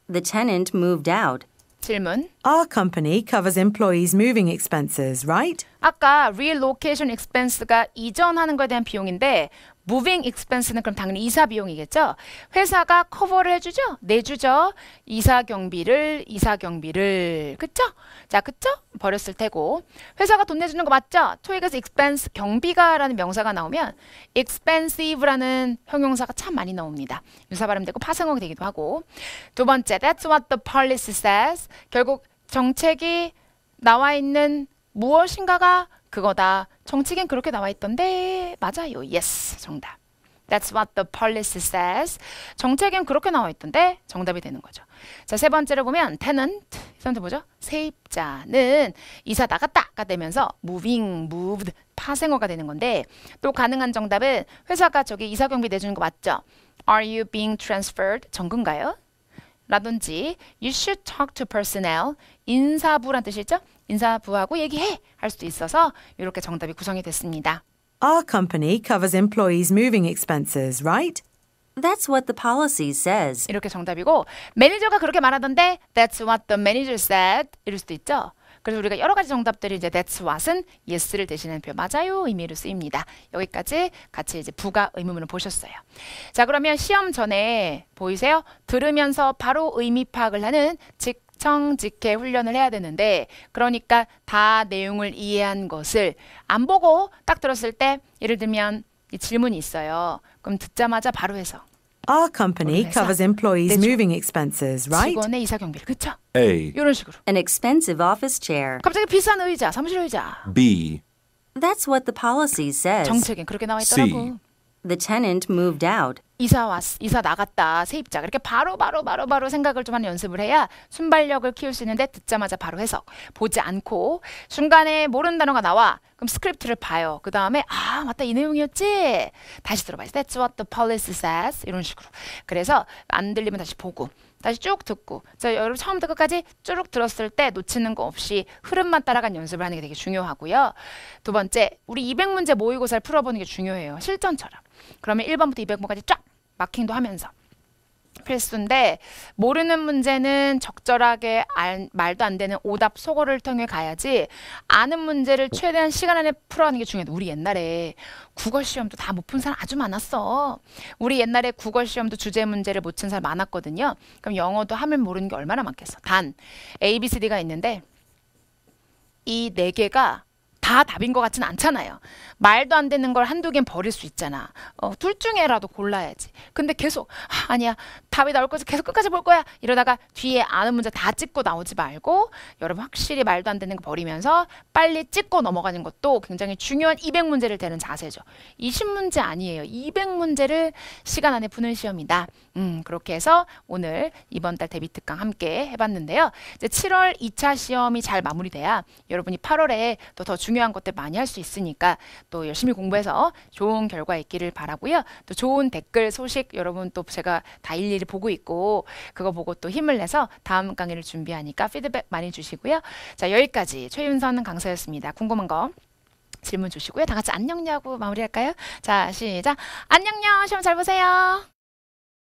The tenant moved out. 질문. Our company covers employees' moving expenses, right? 아까 relocation expense가 이전하는 거에 대한 비용인데 moving expense는 그럼 당연히 이사 비용이겠죠. 회사가 커버를 해주죠. 내주죠. 이사 경비를 이사 경비를 그쵸? 자 그쵸? 버렸을 테고 회사가 돈 내주는 거 맞죠? 토익에서 expense 경비가라는 명사가 나오면 expensive라는 형용사가 참 많이 나옵니다. 유사 발음되고 파생어가 되기도 하고 두 번째 that's what the policy says 결국 정책이 나와 있는 무엇인가가 그거다. 정치겐 그렇게 나와 있던데 맞아요. Yes. 정답. That's what the police says. 정책엔 그렇게 나와 있던데 정답이 되는 거죠. 자, 세 번째를 보면 tenant, 이한테 뭐죠? 세입자는 이사 나갔다가 되면서 moving, moved, 파생어가 되는 건데 또 가능한 정답은 회사가 저기 이사 경비 내주는 거 맞죠? Are you being transferred? 정근가요? 라든지 you should talk to personnel, 인사부란 뜻이죠? 인사부하고 얘기해 할 수도 있어서 이렇게 정답이 구성이 됐습니다. Our company covers employees' moving expenses, right? That's what the policy says. 이렇게 정답이고 매니저가 그렇게 말하던데 That's what the manager said 이럴 수도 있죠. 그래서 우리가 여러 가지 정답들이 이제 that's what은 yes를 대신하는 표 맞아요 의미로 쓰입니다. 여기까지 같이 이제 부가 의문문을 보셨어요. 자 그러면 시험 전에 보이세요? 들으면서 바로 의미 파악을 하는 즉시 청직해 훈련을 해야 되는데 그러니까 다 내용을 이해한 것을 안 보고 딱 들었을 때 예를 들면 이 질문이 있어요. 그럼 듣자마자 바로 해서 Our company covers employees' moving expenses, right? 직원의 이사 경비를 그쵸? A. 이런 식으로. An expensive office chair. 갑자기 비싼 의자, 사무실 의자. B. That's what the policy says. 정책엔 그렇게 나와 있더라고. C. The tenant moved out. 이사 왔, 이사 나갔다, 세입자. 그렇게 바로 바로 바로 바로 생각을 좀 하는 연습을 해야 순발력을 키울 수 있는데 듣자마자 바로 해석. 보지 않고 중간에 모르는 단어가 나와. 그럼 스크립트를 봐요. 그 다음에 아 맞다 이 내용이었지. 다시 들어봐요지 That's what the police says. 이런 식으로. 그래서 안 들리면 다시 보고. 다시 쭉 듣고 자 여러분 처음부터 끝까지 쭉 들었을 때 놓치는 거 없이 흐름만 따라간 연습을 하는 게 되게 중요하고요. 두 번째 우리 200문제 모의고사를 풀어보는 게 중요해요. 실전처럼. 그러면 1번부터 200번까지 쫙 마킹도 하면서 필수인데 모르는 문제는 적절하게 알, 말도 안 되는 오답 속어를 통해 가야지 아는 문제를 최대한 시간 안에 풀어가는 게 중요해. 우리 옛날에 국어 시험도 다 못 푼 사람 아주 많았어. 우리 옛날에 국어 시험도 주제 문제를 못 친 사람 많았거든요. 그럼 영어도 하면 모르는 게 얼마나 많겠어. 단 A, B, C, D가 있는데 이 네 개가 다 답인 것 같진 않잖아요. 말도 안 되는 걸 한두 개는 버릴 수 있잖아. 어, 둘 중에라도 골라야지. 근데 계속 아, 아니야 답이 나올 거지 계속 끝까지 볼 거야 이러다가 뒤에 아는 문제 다 찍고 나오지 말고 여러분 확실히 말도 안 되는 거 버리면서 빨리 찍고 넘어가는 것도 굉장히 중요한 200문제를 되는 자세죠. 20문제 아니에요. 200문제를 시간 안에 푸는 시험이다. 음 그렇게 해서 오늘 이번 달 데뷔 특강 함께 해봤는데요. 이제 7월 2차 시험이 잘 마무리돼야 여러분이 8월에 또더 중요한 중요한 것들 많이 할 수 있으니까 또 열심히 공부해서 좋은 결과 있기를 바라고요. 또 좋은 댓글 소식 여러분 또 제가 다 일일이 보고 있고 그거 보고 또 힘을 내서 다음 강의를 준비하니까 피드백 많이 주시고요. 자 여기까지 최윤선 강사였습니다. 궁금한 거 질문 주시고요. 다 같이 안녕냐고 마무리할까요? 자 시작 안녕요 시험 잘 보세요.